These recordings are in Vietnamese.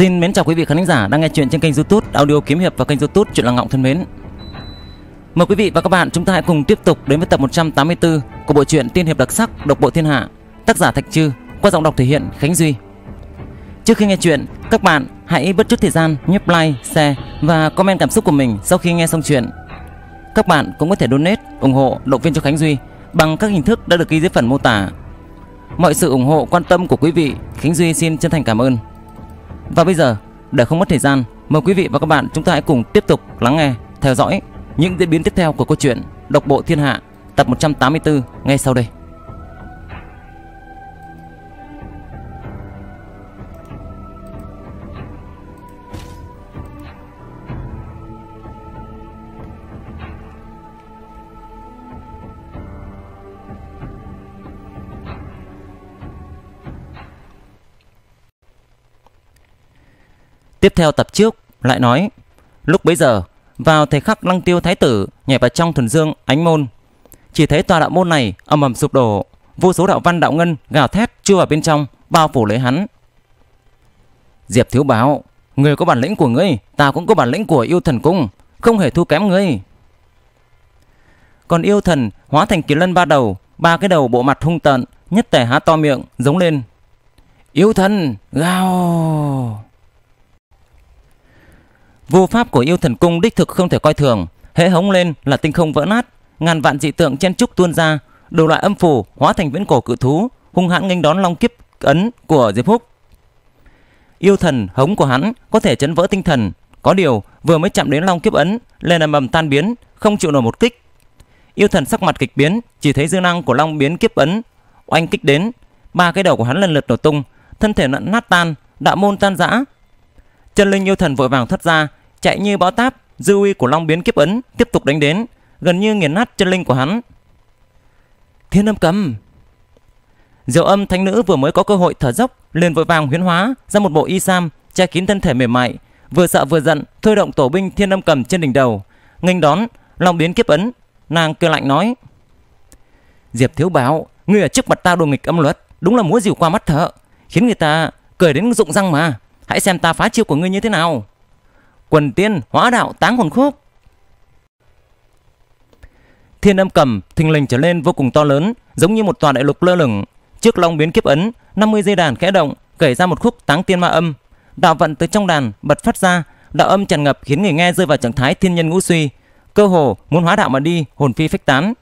Xin mến chào quý vị khán giả đang nghe chuyện trên kênh YouTube Audio Kiếm hiệp và kênh YouTube Chuyện Lăng Ngọng thân mến. Mời quý vị và các bạn chúng ta hãy cùng tiếp tục đến với tập 184 của bộ truyện Tiên hiệp đặc sắc Độc bộ thiên hạ, tác giả Thạch Trư, qua giọng đọc thể hiện Khánh Duy. Trước khi nghe chuyện, các bạn hãy bất chút thời gian nhấp like, share và comment cảm xúc của mình sau khi nghe xong chuyện. Các bạn cũng có thể donate, ủng hộ, động viên cho Khánh Duy bằng các hình thức đã được ghi dưới phần mô tả. Mọi sự ủng hộ quan tâm của quý vị, Khánh Duy xin chân thành cảm ơn. Và bây giờ, để không mất thời gian, mời quý vị và các bạn chúng ta hãy cùng tiếp tục lắng nghe, theo dõi những diễn biến tiếp theo của câu chuyện Độc bộ thiên hạ tập 184 ngay sau đây. Tiếp theo tập trước lại nói, lúc bấy giờ vào thời khắc Lăng Tiêu Thái tử nhảy vào trong thuần dương ánh môn, chỉ thấy tòa đạo môn này ầm ầm sụp đổ, vô số đạo văn đạo ngân gào thét chưa vào bên trong, bao phủ lấy hắn. Diệp Thiếu Báo, người có bản lĩnh của ngươi, ta cũng có bản lĩnh của yêu thần cung, không hề thua kém ngươi. Còn yêu thần hóa thành kỳ lân ba đầu, ba cái đầu bộ mặt hung tợn, nhất tề há to miệng giống lên. Yêu thần, gào! Vô pháp của yêu thần cung đích thực không thể coi thường, hễ hống lên là tinh không vỡ nát, ngàn vạn dị tượng chen trúc tuôn ra, đủ loại âm phù hóa thành viễn cổ cự thú, hung hãn nghênh đón long kiếp ấn của Diệp Húc. Yêu thần hống của hắn có thể chấn vỡ tinh thần, có điều vừa mới chạm đến long kiếp ấn, lên ầm ầm tan biến, không chịu nổi một kích. Yêu thần sắc mặt kịch biến, chỉ thấy dư năng của long biến kiếp ấn oanh kích đến, ba cái đầu của hắn lần lượt nổ tung, thân thể nát tan, đạo môn tan rã. Chân linh yêu thần vội vàng thoát ra, chạy như bão táp, dư uy của Long biến kiếp ấn tiếp tục đánh đến, gần như nghiền nát chân linh của hắn. Thiên âm cầm. Diệu âm thánh nữ vừa mới có cơ hội thở dốc, liền vội vàng huyễn hóa ra một bộ y sam che kín thân thể mềm mại, vừa sợ vừa giận, thôi động tổ binh thiên âm cầm trên đỉnh đầu, nghênh đón Long biến kiếp ấn, nàng cười lạnh nói: "Diệp thiếu báo, ngươi ở trước mặt ta đồ nghịch âm luật, đúng là múa dìu qua mắt thợ, khiến người ta cười đến rụng răng mà. Hãy xem ta phá chiêu của ngươi như thế nào." quần tiên hóa đạo táng hồn khúc. Thiên âm cầm thình lình trở lên vô cùng to lớn, giống như một tòa đại lục lơ lửng. Trước long biến kiếp ấn, 50 dây đàn khẽ động, gảy ra một khúc táng tiên ma âm. Đạo vận từ trong đàn bật phát ra, đạo âm tràn ngập khiến người nghe rơi vào trạng thái thiên nhân ngũ suy, cơ hồ muốn hóa đạo mà đi, hồn phi phách tán.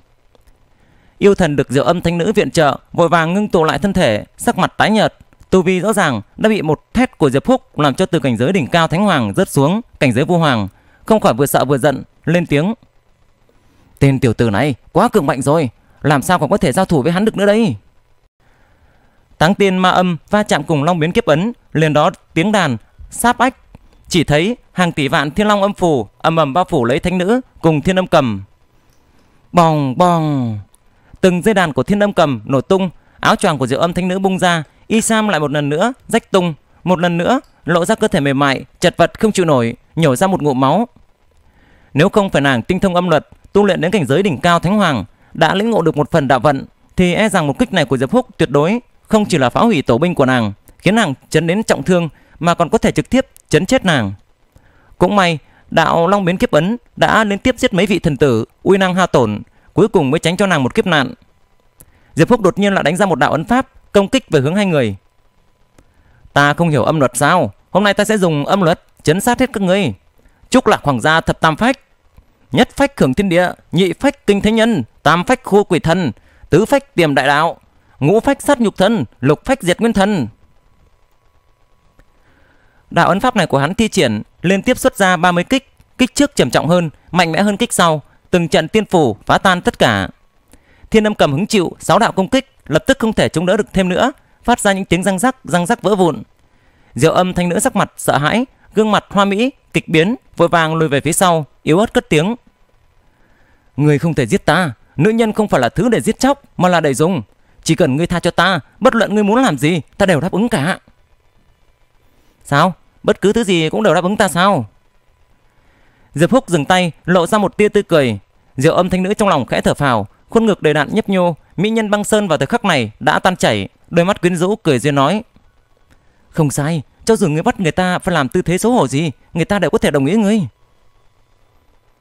Yêu thần được diệu âm thanh nữ viện trợ, vội vàng ngưng tụ lại thân thể, sắc mặt tái nhợt, Tu vi rõ ràng đã bị một thét của Diệp Phúc làm cho từ cảnh giới đỉnh cao Thánh Hoàng rớt xuống cảnh giới vu hoàng, không khỏi vừa sợ vừa giận, lên tiếng. Tên tiểu tử này quá cường mạnh rồi, làm sao còn có thể giao thủ với hắn được nữa đây? Táng tiên ma âm va chạm cùng long biến kiếp ấn, liền đó tiếng đàn, sáp ách. Chỉ thấy hàng tỷ vạn thiên long âm phủ, âm ầm bao phủ lấy thánh nữ cùng thiên âm cầm. Bòng bòng. Từng dây đàn của thiên âm cầm nổ tung, áo choàng của diệu âm thánh nữ bung ra, Isam lại một lần nữa rách tung, một lần nữa lộ ra cơ thể mềm mại, chật vật không chịu nổi, nhổ ra một ngụm máu. Nếu không phải nàng tinh thông âm luật, tu luyện đến cảnh giới đỉnh cao thánh hoàng, đã lĩnh ngộ được một phần đạo vận, thì e rằng một kích này của Diệp Húc tuyệt đối không chỉ là phá hủy tổ binh của nàng, khiến nàng chấn đến trọng thương mà còn có thể trực tiếp chấn chết nàng. Cũng may, đạo Long biến kiếp ấn đã liên tiếp giết mấy vị thần tử, uy năng hao tổn, cuối cùng mới tránh cho nàng một kiếp nạn. Diệp Húc đột nhiên lại đánh ra một đạo ấn pháp công kích về hướng hai người. Ta không hiểu âm luật sao? Hôm nay ta sẽ dùng âm luật chấn sát hết các ngươi. chúc Lạc Hoàng gia thập tam phách, nhất phách cường thiên địa, nhị phách kinh thế nhân, tam phách khu quỷ thần, tứ phách tiềm đại đạo, ngũ phách sát nhục thân, lục phách diệt nguyên thần. Đạo ấn pháp này của hắn thi triển, liên tiếp xuất ra 30 kích, kích trước trầm trọng hơn, mạnh mẽ hơn kích sau, từng trận tiên phủ phá tan tất cả. Thiên âm cầm hứng chịu 6 đạo công kích, lập tức không thể chống đỡ được thêm nữa, phát ra những tiếng răng rắc, răng rắc vỡ vụn. Diệu âm thanh nữ sắc mặt sợ hãi, gương mặt hoa mỹ kịch biến, vội vàng lùi về phía sau, yếu ớt cất tiếng: Người không thể giết ta, nữ nhân không phải là thứ để giết chóc, mà là để dùng. Chỉ cần ngươi tha cho ta, bất luận ngươi muốn làm gì, ta đều đáp ứng cả." "Sao? Bất cứ thứ gì cũng đều đáp ứng ta sao?" Diệp Húc dừng tay, lộ ra một tia tươi cười. Diệu âm thanh nữ trong lòng khẽ thở phào, khuôn ngực đầy đạn nhấp nhô, mỹ nhân băng sơn vào thời khắc này đã tan chảy, đôi mắt quyến rũ cười duyên nói. Không sai, cho dù người bắt người ta phải làm tư thế xấu hổ gì, người ta đều có thể đồng ý ngươi.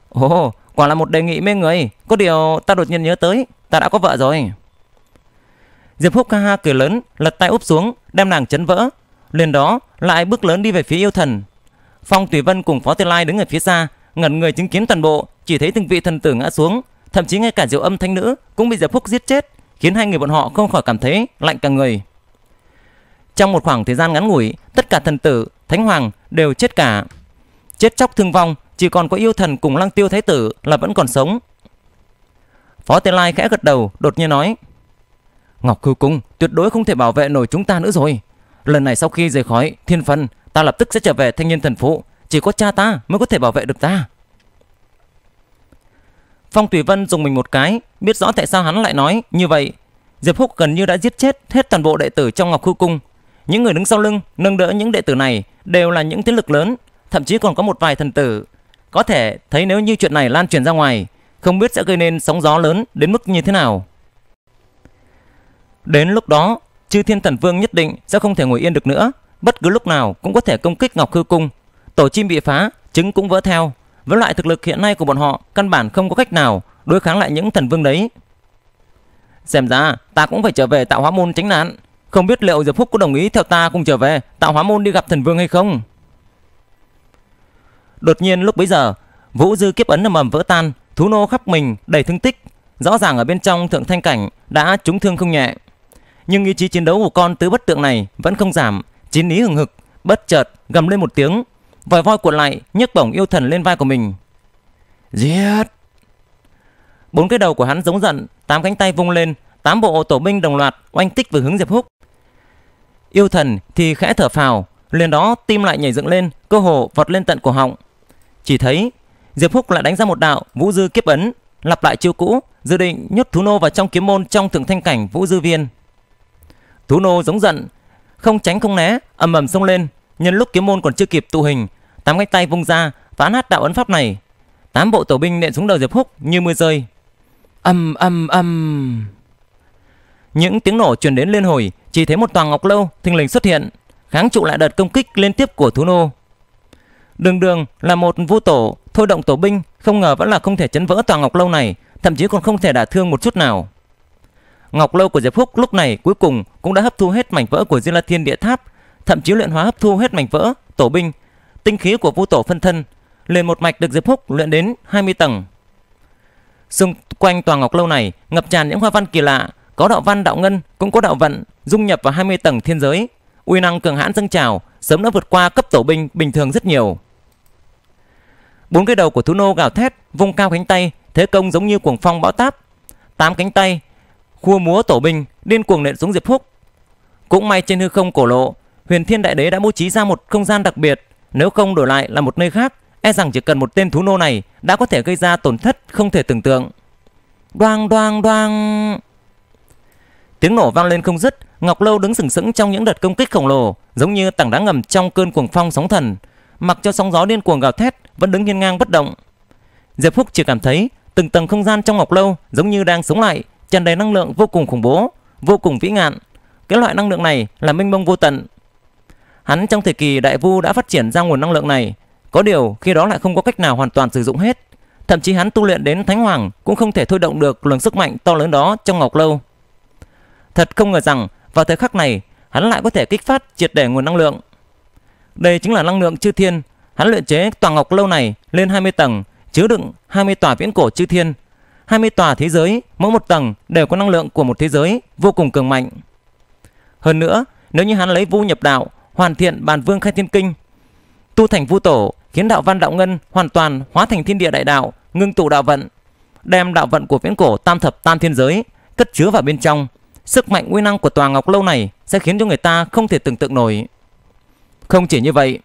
Ồ, oh, quả là một đề nghị mê người, có điều ta đột nhiên nhớ tới, ta đã có vợ rồi. Diệp Húc ca ha cười lớn, lật tay úp xuống, đem nàng chấn vỡ. liền đó, lại bước lớn đi về phía yêu thần. Phong Tùy Vân cùng Phó Tiên Lai đứng ở phía xa, ngẩn người chứng kiến toàn bộ, chỉ thấy từng vị thần tử ngã xuống, thậm chí ngay cả diệu âm thanh nữ cũng bị Diệp Phúc giết chết, khiến hai người bọn họ không khỏi cảm thấy lạnh cả người. Trong một khoảng thời gian ngắn ngủi, tất cả thần tử, thánh hoàng đều chết cả. Chết chóc thương vong, chỉ còn có yêu thần cùng Lăng Tiêu thái tử là vẫn còn sống. Phó Tiên Lai khẽ gật đầu, đột nhiên nói: "Ngọc Cư Cung tuyệt đối không thể bảo vệ nổi chúng ta nữa rồi. Lần này sau khi rời khỏi Thiên Phân, ta lập tức sẽ trở về Thanh niên thần phụ, chỉ có cha ta mới có thể bảo vệ được ta." Phong Tùy Vân dùng mình một cái, biết rõ tại sao hắn lại nói như vậy. Diệp Húc gần như đã giết chết hết toàn bộ đệ tử trong Ngọc Khư Cung. Những người đứng sau lưng, nâng đỡ những đệ tử này đều là những thế lực lớn, thậm chí còn có một vài thần tử. Có thể thấy nếu như chuyện này lan truyền ra ngoài, không biết sẽ gây nên sóng gió lớn đến mức như thế nào. Đến lúc đó, chư thiên thần vương nhất định sẽ không thể ngồi yên được nữa, bất cứ lúc nào cũng có thể công kích Ngọc Khư Cung. Tổ chim bị phá, trứng cũng vỡ theo. Với loại thực lực hiện nay của bọn họ, căn bản không có cách nào đối kháng lại những thần vương đấy. Xem ra, ta cũng phải trở về tạo hóa môn tránh nạn. Không biết liệu Diệp Phúc có đồng ý theo ta cùng trở về tạo hóa môn đi gặp thần vương hay không? Đột nhiên lúc bấy giờ, Vũ Dư kiếp ấn ầm ầm vỡ tan, thú nô khắp mình đầy thương tích, rõ ràng ở bên trong thượng thanh cảnh đã trúng thương không nhẹ. Nhưng ý chí chiến đấu của con tứ bất tượng này vẫn không giảm, chín ý hừng hực, bất chợt gầm lên một tiếng, Vòi voi cuộn lại, nhấc bổng yêu thần lên vai của mình. Giết! Bốn cái đầu của hắn giống giận, tám cánh tay vung lên, tám bộ tổ binh đồng loạt oanh tích về hướng Diệp Húc. Yêu thần thì khẽ thở phào, liền đó tim lại nhảy dựng lên, cơ hồ vọt lên tận cổ họng. Chỉ thấy Diệp Húc lại đánh ra một đạo Vũ Dư kiếp ấn, lặp lại chiêu cũ, dự định nhốt Thú Nô vào trong kiếm môn trong thượng thanh cảnh Vũ Dư Viên. Thú Nô giống giận, không tránh không né, ầm ầm xông lên, nhân lúc kiếm môn còn chưa kịp tụ hình tám cánh tay vung ra, tán hát đạo ấn pháp này. Tám bộ tổ binh nện xuống đầu Diệp Húc như mưa rơi. Âm âm âm. Những tiếng nổ truyền đến liên hồi, chỉ thấy một toàn ngọc lâu thình lình xuất hiện, kháng trụ lại đợt công kích liên tiếp của thú nô. Đường đường là một vu tổ, thôi động tổ binh, không ngờ vẫn là không thể chấn vỡ toàn ngọc lâu này, thậm chí còn không thể đả thương một chút nào. Ngọc lâu của Diệp húc lúc này cuối cùng cũng đã hấp thu hết mảnh vỡ của Diên La Thiên Địa Tháp, thậm chí luyện hóa hấp thu hết mảnh vỡ tổ binh, tinh khí của vũ tổ phân thân liền một mạch được Diệp Phúc luyện đến 20 tầng. Xung quanh tòa ngọc lâu này ngập tràn những hoa văn kỳ lạ, có đạo văn đạo ngân cũng có đạo vận dung nhập vào 20 tầng thiên giới, uy năng cường hãn dâng trào, sớm đã vượt qua cấp tổ binh bình thường rất nhiều. Bốn cái đầu của Thú Nô gào thét, vung cao cánh tay, thế công giống như cuồng phong bão táp. Tám cánh tay, khua múa tổ binh, điên cuồng nện xuống Diệp Phúc. Cũng may trên hư không cổ lộ, Huyền Thiên Đại Đế đã bố trí ra một không gian đặc biệt nếu không đổi lại là một nơi khác, e rằng chỉ cần một tên thú nô này đã có thể gây ra tổn thất không thể tưởng tượng. Đoang đoang đoang. Tiếng nổ vang lên không dứt, Ngọc Lâu đứng sừng sững trong những đợt công kích khổng lồ, giống như tảng đá ngầm trong cơn cuồng phong sóng thần, mặc cho sóng gió điên cuồng gào thét vẫn đứng hiên ngang bất động. Diệp Phúc chỉ cảm thấy từng tầng không gian trong Ngọc Lâu giống như đang sống lại, tràn đầy năng lượng vô cùng khủng bố, vô cùng vĩ ngạn. Cái loại năng lượng này là minh mông vô tận, Hắn trong thời kỳ đại vu đã phát triển ra nguồn năng lượng này, có điều khi đó lại không có cách nào hoàn toàn sử dụng hết. Thậm chí hắn tu luyện đến Thánh Hoàng cũng không thể thôi động được luồng sức mạnh to lớn đó trong Ngọc Lâu. Thật không ngờ rằng vào thời khắc này hắn lại có thể kích phát triệt để nguồn năng lượng. Đây chính là năng lượng chư thiên, hắn luyện chế tòa Ngọc Lâu này lên 20 tầng, chứa đựng 20 tòa viễn cổ chư thiên. 20 tòa thế giới, mỗi một tầng đều có năng lượng của một thế giới vô cùng cường mạnh. Hơn nữa, nếu như hắn lấy vu nhập đạo hoàn thiện bàn vương khai thiên kinh. Tu thành vu tổ, khiến đạo văn đạo ngân hoàn toàn hóa thành thiên địa đại đạo, ngưng tụ đạo vận, đem đạo vận của viễn cổ tam thập tam thiên giới cất chứa vào bên trong. Sức mạnh nguyên năng của tòa ngọc lâu này sẽ khiến cho người ta không thể tưởng tượng nổi. Không chỉ như vậy,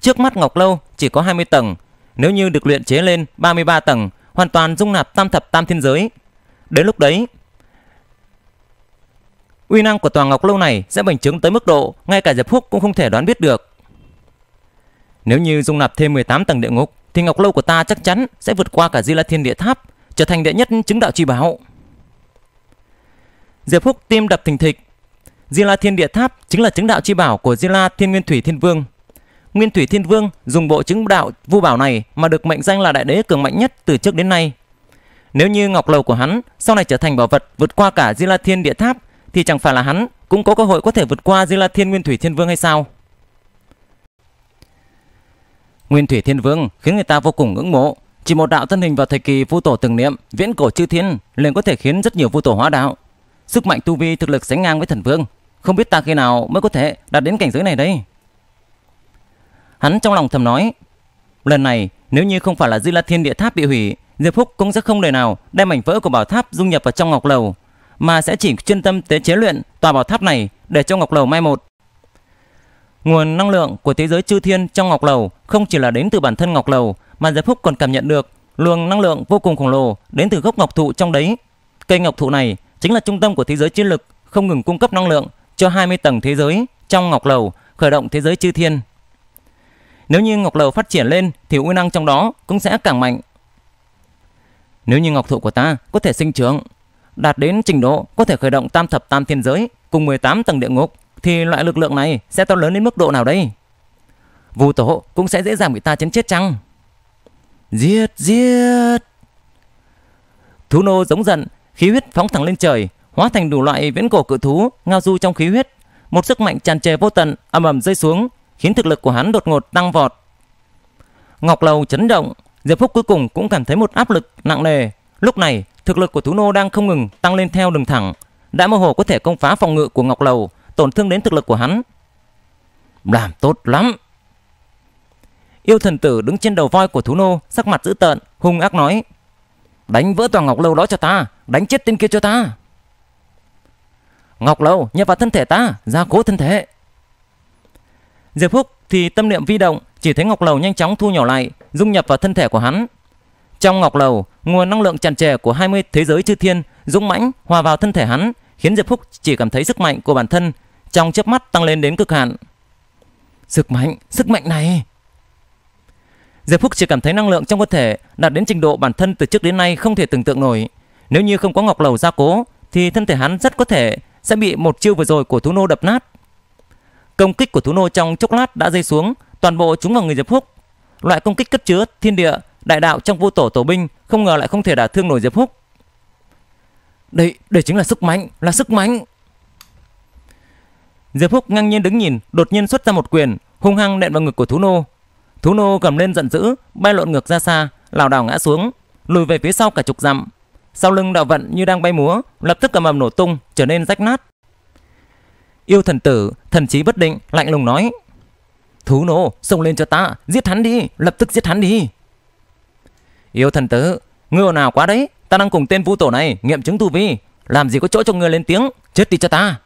trước mắt ngọc lâu chỉ có 20 tầng, nếu như được luyện chế lên 33 tầng, hoàn toàn dung nạp tam thập tam thiên giới. Đến lúc đấy, Uy năng của tòa ngọc lâu này sẽ bình chứng tới mức độ ngay cả Diệp Húc cũng không thể đoán biết được. Nếu như dung nạp thêm 18 tầng địa ngục thì ngọc lâu của ta chắc chắn sẽ vượt qua cả Di La Thiên Địa Tháp, trở thành đệ nhất chứng đạo chi bảo. Diệp Húc tim đập thình thịch. Di La Thiên Địa Tháp chính là chứng đạo chi bảo của Di La Thiên Nguyên Thủy Thiên Vương. Nguyên Thủy Thiên Vương dùng bộ chứng đạo vu bảo này mà được mệnh danh là đại đế cường mạnh nhất từ trước đến nay. Nếu như ngọc lầu của hắn sau này trở thành bảo vật vượt qua cả Di La Thiên Địa Tháp thì chẳng phải là hắn cũng có cơ hội có thể vượt qua Di La Thiên Nguyên Thủy Thiên Vương hay sao? Nguyên Thủy Thiên Vương khiến người ta vô cùng ngưỡng mộ, chỉ một đạo thân hình vào thời kỳ vu tổ từng niệm, viễn cổ chư thiên liền có thể khiến rất nhiều vu tổ hóa đạo. Sức mạnh tu vi thực lực sánh ngang với thần vương, không biết ta khi nào mới có thể đạt đến cảnh giới này đây. Hắn trong lòng thầm nói, lần này nếu như không phải là Di La Thiên Địa Tháp bị hủy, Diệp Phúc cũng sẽ không đời nào đem mảnh vỡ của bảo tháp dung nhập vào trong ngọc lầu mà sẽ chỉ chuyên tâm tế chế luyện tòa bảo tháp này để cho Ngọc Lầu mai một. Nguồn năng lượng của thế giới chư thiên trong Ngọc Lầu không chỉ là đến từ bản thân Ngọc Lầu mà Diệp Phúc còn cảm nhận được luồng năng lượng vô cùng khổng lồ đến từ gốc ngọc thụ trong đấy. Cây ngọc thụ này chính là trung tâm của thế giới chiến lực, không ngừng cung cấp năng lượng cho 20 tầng thế giới trong ngọc lầu, khởi động thế giới chư thiên. Nếu như ngọc lầu phát triển lên thì uy năng trong đó cũng sẽ càng mạnh. Nếu như ngọc thụ của ta có thể sinh trưởng đạt đến trình độ có thể khởi động tam thập tam thiên giới cùng 18 tầng địa ngục thì loại lực lượng này sẽ to lớn đến mức độ nào đây? Vu Tổ cũng sẽ dễ dàng bị ta chấn chết chăng? Giết, giết! Thú nô giống giận, khí huyết phóng thẳng lên trời, hóa thành đủ loại viễn cổ cự thú ngao du trong khí huyết. Một sức mạnh tràn trề vô tận ầm ầm rơi xuống, khiến thực lực của hắn đột ngột tăng vọt. Ngọc Lầu chấn động, Diệp Phúc cuối cùng cũng cảm thấy một áp lực nặng nề. Lúc này, thực lực của thú Nô đang không ngừng tăng lên theo đường thẳng, đã mơ hồ có thể công phá phòng ngự của Ngọc Lầu, tổn thương đến thực lực của hắn. Làm tốt lắm. Yêu thần tử đứng trên đầu voi của thú Nô, sắc mặt dữ tợn, hung ác nói: "Đánh vỡ toàn Ngọc Lầu đó cho ta, đánh chết tên kia cho ta." Ngọc Lầu nhập vào thân thể ta, gia cố thân thể. Diệp Phúc thì tâm niệm vi động, chỉ thấy Ngọc Lầu nhanh chóng thu nhỏ lại, dung nhập vào thân thể của hắn, trong ngọc lầu, nguồn năng lượng tràn trề của 20 thế giới chư thiên dũng mãnh hòa vào thân thể hắn, khiến Diệp Phúc chỉ cảm thấy sức mạnh của bản thân trong chớp mắt tăng lên đến cực hạn. Sức mạnh, sức mạnh này. Diệp Phúc chỉ cảm thấy năng lượng trong cơ thể đạt đến trình độ bản thân từ trước đến nay không thể tưởng tượng nổi. Nếu như không có ngọc lầu gia cố thì thân thể hắn rất có thể sẽ bị một chiêu vừa rồi của Thú Nô đập nát. Công kích của Thú Nô trong chốc lát đã rơi xuống, toàn bộ chúng vào người Diệp Phúc. Loại công kích cấp chứa thiên địa đại đạo trong vô tổ tổ binh không ngờ lại không thể đả thương nổi Diệp Húc. Đây, đây chính là sức mạnh, là sức mạnh. Diệp Húc ngang nhiên đứng nhìn, đột nhiên xuất ra một quyền, hung hăng nện vào ngực của Thú Nô. Thú Nô cầm lên giận dữ, bay lộn ngược ra xa, lảo đảo ngã xuống, lùi về phía sau cả chục dặm. Sau lưng đạo vận như đang bay múa, lập tức cầm mầm nổ tung, trở nên rách nát. Yêu thần tử, thần trí bất định, lạnh lùng nói: "Thú Nô, xông lên cho ta, giết hắn đi, lập tức giết hắn đi." Yêu thần tứ, ngươi ồn ào quá đấy, ta đang cùng tên vũ tổ này nghiệm chứng tu vi, làm gì có chỗ cho ngươi lên tiếng, chết đi cho ta.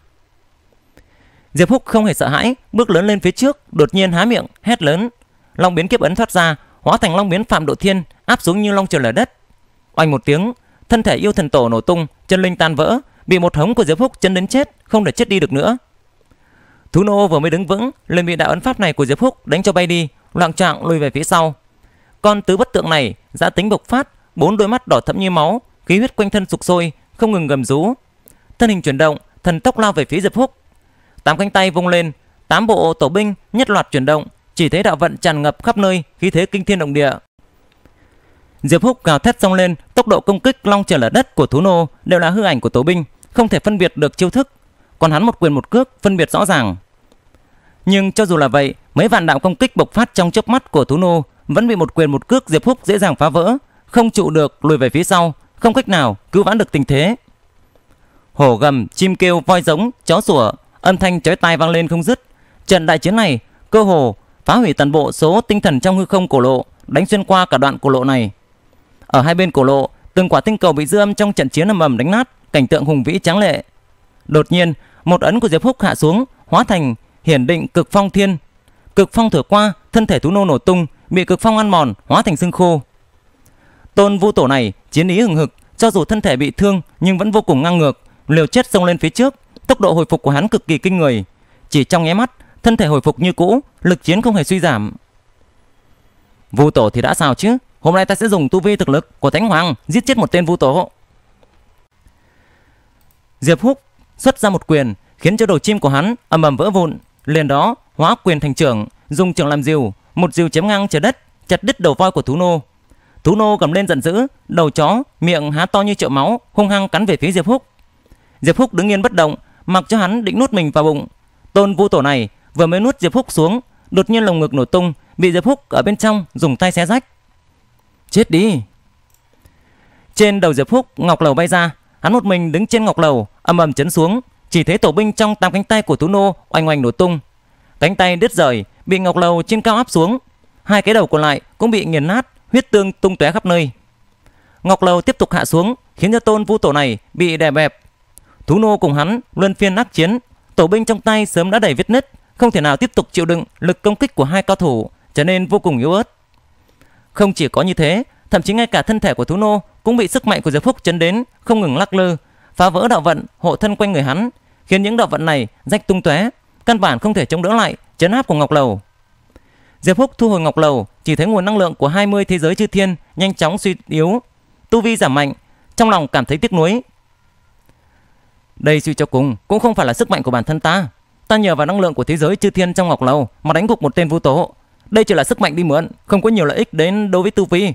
Diệp Húc không hề sợ hãi, bước lớn lên phía trước, đột nhiên há miệng, hét lớn. Long biến kiếp ấn thoát ra, hóa thành long biến phạm độ thiên, áp xuống như long trời lở đất. Oanh một tiếng, thân thể yêu thần tổ nổ tung, chân linh tan vỡ, bị một hống của Diệp Húc chân đến chết, không thể chết đi được nữa. Thú nô vừa mới đứng vững, liền bị đạo ấn pháp này của Diệp Húc đánh cho bay đi, loạn trạng lùi về phía sau. Con tứ bất tượng này dã tính bộc phát, bốn đôi mắt đỏ thẫm như máu, khí huyết quanh thân sục sôi, không ngừng gầm rú. Thân hình chuyển động, thần tốc lao về phía Diệp Húc. Tám cánh tay vung lên, tám bộ tổ binh nhất loạt chuyển động, chỉ thấy đạo vận tràn ngập khắp nơi, khí thế kinh thiên động địa. Diệp Húc gào thét xông lên, tốc độ công kích long trời lở đất của thú nô đều là hư ảnh của tổ binh, không thể phân biệt được chiêu thức. Còn hắn một quyền một cước phân biệt rõ ràng. Nhưng cho dù là vậy, mấy vạn đạo công kích bộc phát trong chớp mắt của thú nô vẫn bị một quyền một cước Diệp Húc dễ dàng phá vỡ, không trụ được lùi về phía sau, không cách nào cứu vãn được tình thế. Hổ gầm, chim kêu, voi giống, chó sủa, âm thanh chói tai vang lên không dứt. Trận đại chiến này, cơ hồ phá hủy toàn bộ số tinh thần trong hư không cổ lộ, đánh xuyên qua cả đoạn cổ lộ này. Ở hai bên cổ lộ, từng quả tinh cầu bị dư âm trong trận chiến ầm ầm đánh nát, cảnh tượng hùng vĩ tráng lệ. Đột nhiên, một ấn của Diệp Húc hạ xuống, hóa thành hiển định cực phong thiên. Cực phong thổi qua, thân thể thú nô nổ tung, bị cực phong ăn mòn, hóa thành xương khô. Tôn Vu Tổ này chiến ý hừng hực, cho dù thân thể bị thương nhưng vẫn vô cùng ngang ngược, liều chết xông lên phía trước, tốc độ hồi phục của hắn cực kỳ kinh người. Chỉ trong nháy mắt, thân thể hồi phục như cũ, lực chiến không hề suy giảm. Vu Tổ thì đã sao chứ? Hôm nay ta sẽ dùng tu vi thực lực của Thánh Hoàng giết chết một tên Vu Tổ. Diệp Húc xuất ra một quyền, khiến cho đầu chim của hắn ầm ầm vỡ vụn, liền đó hóa quyền thành trưởng, dùng trưởng làm diều, một rìu chém ngang trời đất, chặt đứt đầu voi của thú nô. Thú nô gầm lên giận dữ, đầu chó, miệng há to như chậu máu, hung hăng cắn về phía Diệp Húc. Diệp Húc đứng yên bất động, mặc cho hắn định nuốt mình vào bụng. Tôn Vũ Tổ này vừa mới nuốt Diệp Húc xuống, đột nhiên lồng ngực nổ tung, bị Diệp Húc ở bên trong dùng tay xé rách. Chết đi. Trên đầu Diệp Húc, ngọc lầu bay ra, hắn một mình đứng trên ngọc lầu, âm ầm chấn xuống, chỉ thấy tổ binh trong tám cánh tay của thú Nô oanh oanh nổ tung. Cánh tay đứt rời, bị ngọc lầu trên cao áp xuống, hai cái đầu còn lại cũng bị nghiền nát, huyết tương tung tóe khắp nơi. Ngọc lầu tiếp tục hạ xuống, khiến cho tôn vũ tổ này bị đè bẹp. Thú nô cùng hắn luân phiên ác chiến, tổ binh trong tay sớm đã đầy vết nứt, không thể nào tiếp tục chịu đựng lực công kích của hai cao thủ, trở nên vô cùng yếu ớt. Không chỉ có như thế, thậm chí ngay cả thân thể của thú nô cũng bị sức mạnh của Diệp Phúc chấn đến, không ngừng lắc lư, phá vỡ đạo vận hộ thân quanh người hắn, khiến những đạo vận này rách tung tóe, căn bản không thể chống đỡ lại, chấn áp của Ngọc Lầu. Diệp Húc thu hồi Ngọc Lầu, chỉ thấy nguồn năng lượng của 20 thế giới chư thiên nhanh chóng suy yếu, tu vi giảm mạnh, trong lòng cảm thấy tiếc nuối. Đây suy cho cùng cũng không phải là sức mạnh của bản thân ta, ta nhờ vào năng lượng của thế giới chư thiên trong Ngọc Lầu mà đánh gục một tên vô tổ Đây chỉ là sức mạnh đi mượn, không có nhiều lợi ích đến đối với tu vi.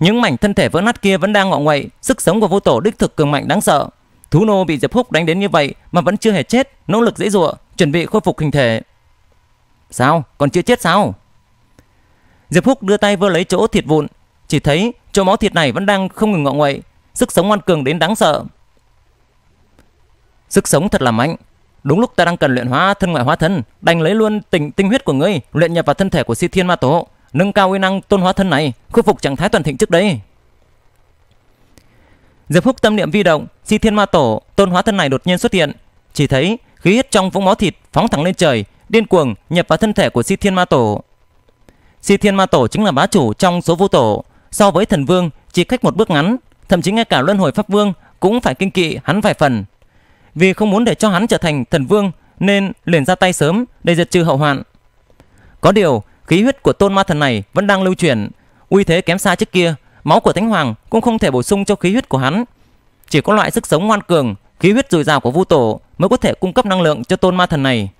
Những mảnh thân thể vỡ nát kia vẫn đang ngọ nguậy, sức sống của vô tổ đích thực cường mạnh đáng sợ, Thú nô bị Diệp Húc đánh đến như vậy mà vẫn chưa hề chết, nỗ lực dễ dụa, chuẩn bị khôi phục hình thể. Sao? Còn chưa chết sao? Diệp Húc đưa tay vơ lấy chỗ thịt vụn, chỉ thấy chỗ máu thịt này vẫn đang không ngừng ngọ nguậy, sức sống ngoan cường đến đáng sợ. Sức sống thật là mạnh. Đúng lúc ta đang cần luyện hóa thân ngoại hóa thân, đành lấy luôn tình tinh huyết của ngươi luyện nhập vào thân thể của Si Thiên Ma Tổ, nâng cao uy năng tôn hóa thân này, khôi phục trạng thái toàn thịnh trước đây. Diệp Phúc tâm niệm vi động, Si Thiên Ma Tổ, tôn hóa thân này đột nhiên xuất hiện, chỉ thấy khí huyết trong vũng máu thịt phóng thẳng lên trời, điên cuồng nhập vào thân thể của Si Thiên Ma Tổ. Si Thiên Ma Tổ chính là bá chủ trong số vô tổ, so với thần vương chỉ cách một bước ngắn, thậm chí ngay cả luân hồi pháp vương cũng phải kinh kỵ hắn vài phần. Vì không muốn để cho hắn trở thành thần vương nên liền ra tay sớm để diệt trừ hậu hoạn. Có điều, khí huyết của tôn ma thần này vẫn đang lưu chuyển, uy thế kém xa trước kia máu của Thánh Hoàng cũng không thể bổ sung cho khí huyết của hắn. Chỉ có loại sức sống ngoan cường, khí huyết dồi dào của Vu Tổ mới có thể cung cấp năng lượng cho tôn ma thần này.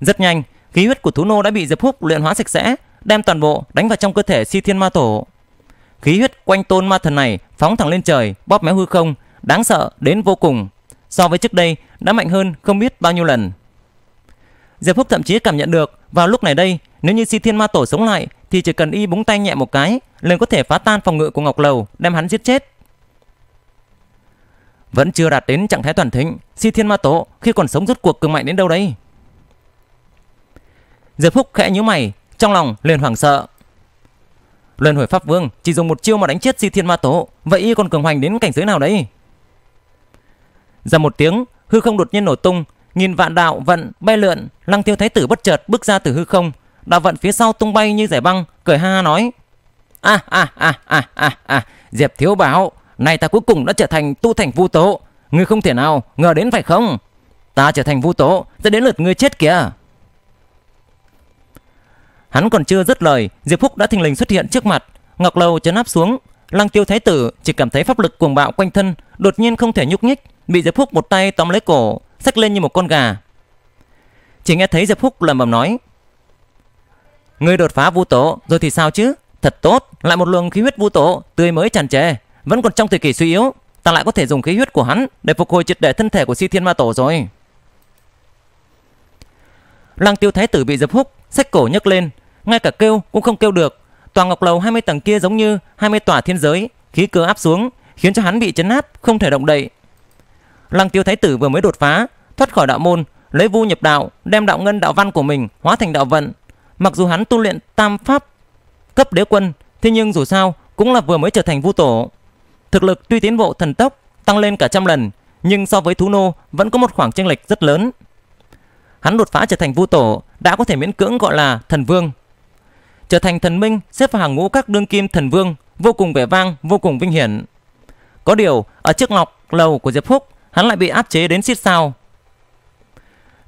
Rất nhanh, khí huyết của Thú Nô đã bị Diệp Húc luyện hóa sạch sẽ, đem toàn bộ đánh vào trong cơ thể Si Thiên Ma Tổ. Khí huyết quanh tôn ma thần này phóng thẳng lên trời, bóp méo hư không, đáng sợ đến vô cùng. So với trước đây đã mạnh hơn không biết bao nhiêu lần. Diệp Húc thậm chí cảm nhận được vào lúc này đây, nếu như Si Thiên Ma Tổ sống lại thì chỉ cần y búng tay nhẹ một cái, liền có thể phá tan phòng ngự của Ngọc Lầu, đem hắn giết chết. Vẫn chưa đạt đến trạng thái toàn thịnh, Si Thiên Ma tổ khi còn sống rốt cuộc cường mạnh đến đâu đấy? Diệp Phúc khẽ nhíu mày, trong lòng liền hoảng sợ. Luân hồi Pháp Vương chỉ dùng một chiêu mà đánh chết Si Thiên Ma tổ vậy y còn cường hoành đến cảnh giới nào đấy? Ra một tiếng, hư không đột nhiên nổ tung, nghìn vạn đạo vận bay lượn, Lăng Tiêu Thái Tử bất chợt bước ra từ hư không, đào vận phía sau tung bay như giải băng, cười ha ha nói. À, à, à, à, à, à, Diệp Thiếu Bảo, này ta cuối cùng đã trở thành tu thành vu tố. Ngươi không thể nào ngờ đến phải không? Ta trở thành vu tố, sẽ đến lượt ngươi chết kìa. Hắn còn chưa dứt lời, Diệp Phúc đã thình lình xuất hiện trước mặt. Ngọc Lâu chấn áp xuống, Lăng Tiêu Thái Tử chỉ cảm thấy pháp lực cuồng bạo quanh thân, đột nhiên không thể nhúc nhích, bị Diệp Phúc một tay tóm lấy cổ, xách lên như một con gà. Chỉ nghe thấy Diệp Phúc lẩm bẩm nói: Ngươi đột phá vũ tổ rồi thì sao chứ? Thật tốt, lại một luồng khí huyết vũ tổ tươi mới tràn trề, vẫn còn trong thời kỳ suy yếu, ta lại có thể dùng khí huyết của hắn để phục hồi triệt để thân thể của Si Thiên Ma Tổ rồi. Lăng Tiêu Thái tử bị dập húc, sách cổ nhấc lên, ngay cả kêu cũng không kêu được. Tòa ngọc lầu 20 tầng kia giống như 20 tòa thiên giới, khí cơ áp xuống, khiến cho hắn bị chấn áp, không thể động đậy. Lăng Tiêu Thái tử vừa mới đột phá, thoát khỏi đạo môn, lấy vu nhập đạo, đem đạo ngân đạo văn của mình hóa thành đạo vận, Mặc dù hắn tu luyện tam pháp cấp đế quân, thế nhưng dù sao cũng là vừa mới trở thành vu tổ. Thực lực tuy tiến bộ thần tốc, tăng lên cả trăm lần, nhưng so với thú nô vẫn có một khoảng chênh lệch rất lớn. Hắn đột phá trở thành vu tổ đã có thể miễn cưỡng gọi là thần vương. Trở thành thần minh xếp vào hàng ngũ các đương kim thần vương, vô cùng vẻ vang, vô cùng vinh hiển. Có điều, ở trước ngọc lầu của Diệp Phúc, hắn lại bị áp chế đến xít sao.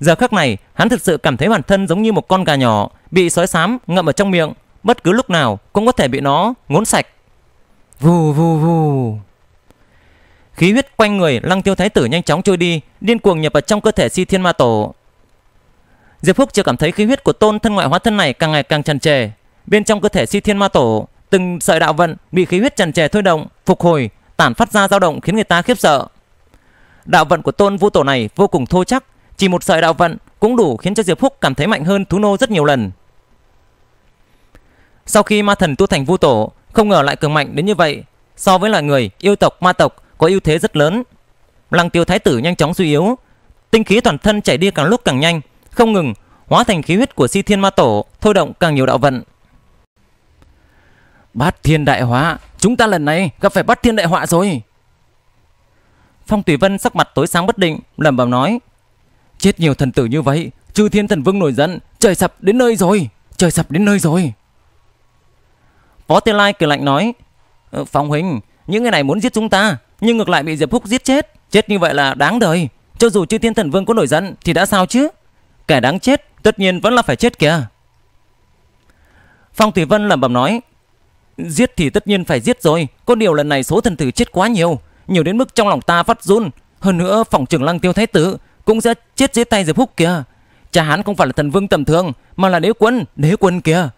Giờ khắc này, hắn thực sự cảm thấy bản thân giống như một con gà nhỏ bị sói xám ngậm ở trong miệng, bất cứ lúc nào cũng có thể bị nó ngốn sạch. Vù vù vù. Khí huyết quanh người Lăng Tiêu Thái Tử nhanh chóng trôi đi, điên cuồng nhập vào trong cơ thể Si Thiên Ma Tổ. Diệp Phúc chưa cảm thấy khí huyết của tôn thân ngoại hóa thân này càng ngày càng tràn trề. Bên trong cơ thể Si Thiên Ma Tổ, từng sợi đạo vận bị khí huyết tràn trề thôi động, phục hồi, tản phát ra dao động khiến người ta khiếp sợ. Đạo vận của tôn vũ tổ này vô cùng thô chắc, chỉ một sợi đạo vận cũng đủ khiến cho Diệp Phúc cảm thấy mạnh hơn Thú Nô rất nhiều lần. Sau khi ma thần tu thành vu tổ, không ngờ lại cường mạnh đến như vậy. So với loài người, yêu tộc, ma tộc có ưu thế rất lớn. Lăng tiêu thái tử nhanh chóng suy yếu, tinh khí toàn thân chảy đi càng lúc càng nhanh, không ngừng, hóa thành khí huyết của si thiên ma tổ, thôi động càng nhiều đạo vận. Bát thiên đại hóa, chúng ta lần này gặp phải bát thiên đại họa rồi. Phong Tùy Vân sắc mặt tối sáng bất định, lẩm bẩm nói. Chết nhiều thần tử như vậy, chư thiên thần vương nổi giận, trời sập đến nơi rồi, trời sập đến nơi rồi. Phó Tiên Lai cười lạnh nói, ờ, Phong huynh, những người này muốn giết chúng ta, nhưng ngược lại bị Diệp Húc giết chết. Chết như vậy là đáng đời. Cho dù chư thiên thần vương có nổi giận thì đã sao chứ? Kẻ đáng chết, tất nhiên vẫn là phải chết kìa. Phong Thủy Vân lẩm bẩm nói, Giết thì tất nhiên phải giết rồi, có điều lần này số thần tử chết quá nhiều, nhiều đến mức trong lòng ta phát run. Hơn nữa phòng trưởng lăng tiêu thái tử cũng sẽ chết dưới tay Diệp Húc kìa. Cha hắn không phải là thần vương tầm thường, mà là đế quân, đế quân kìa.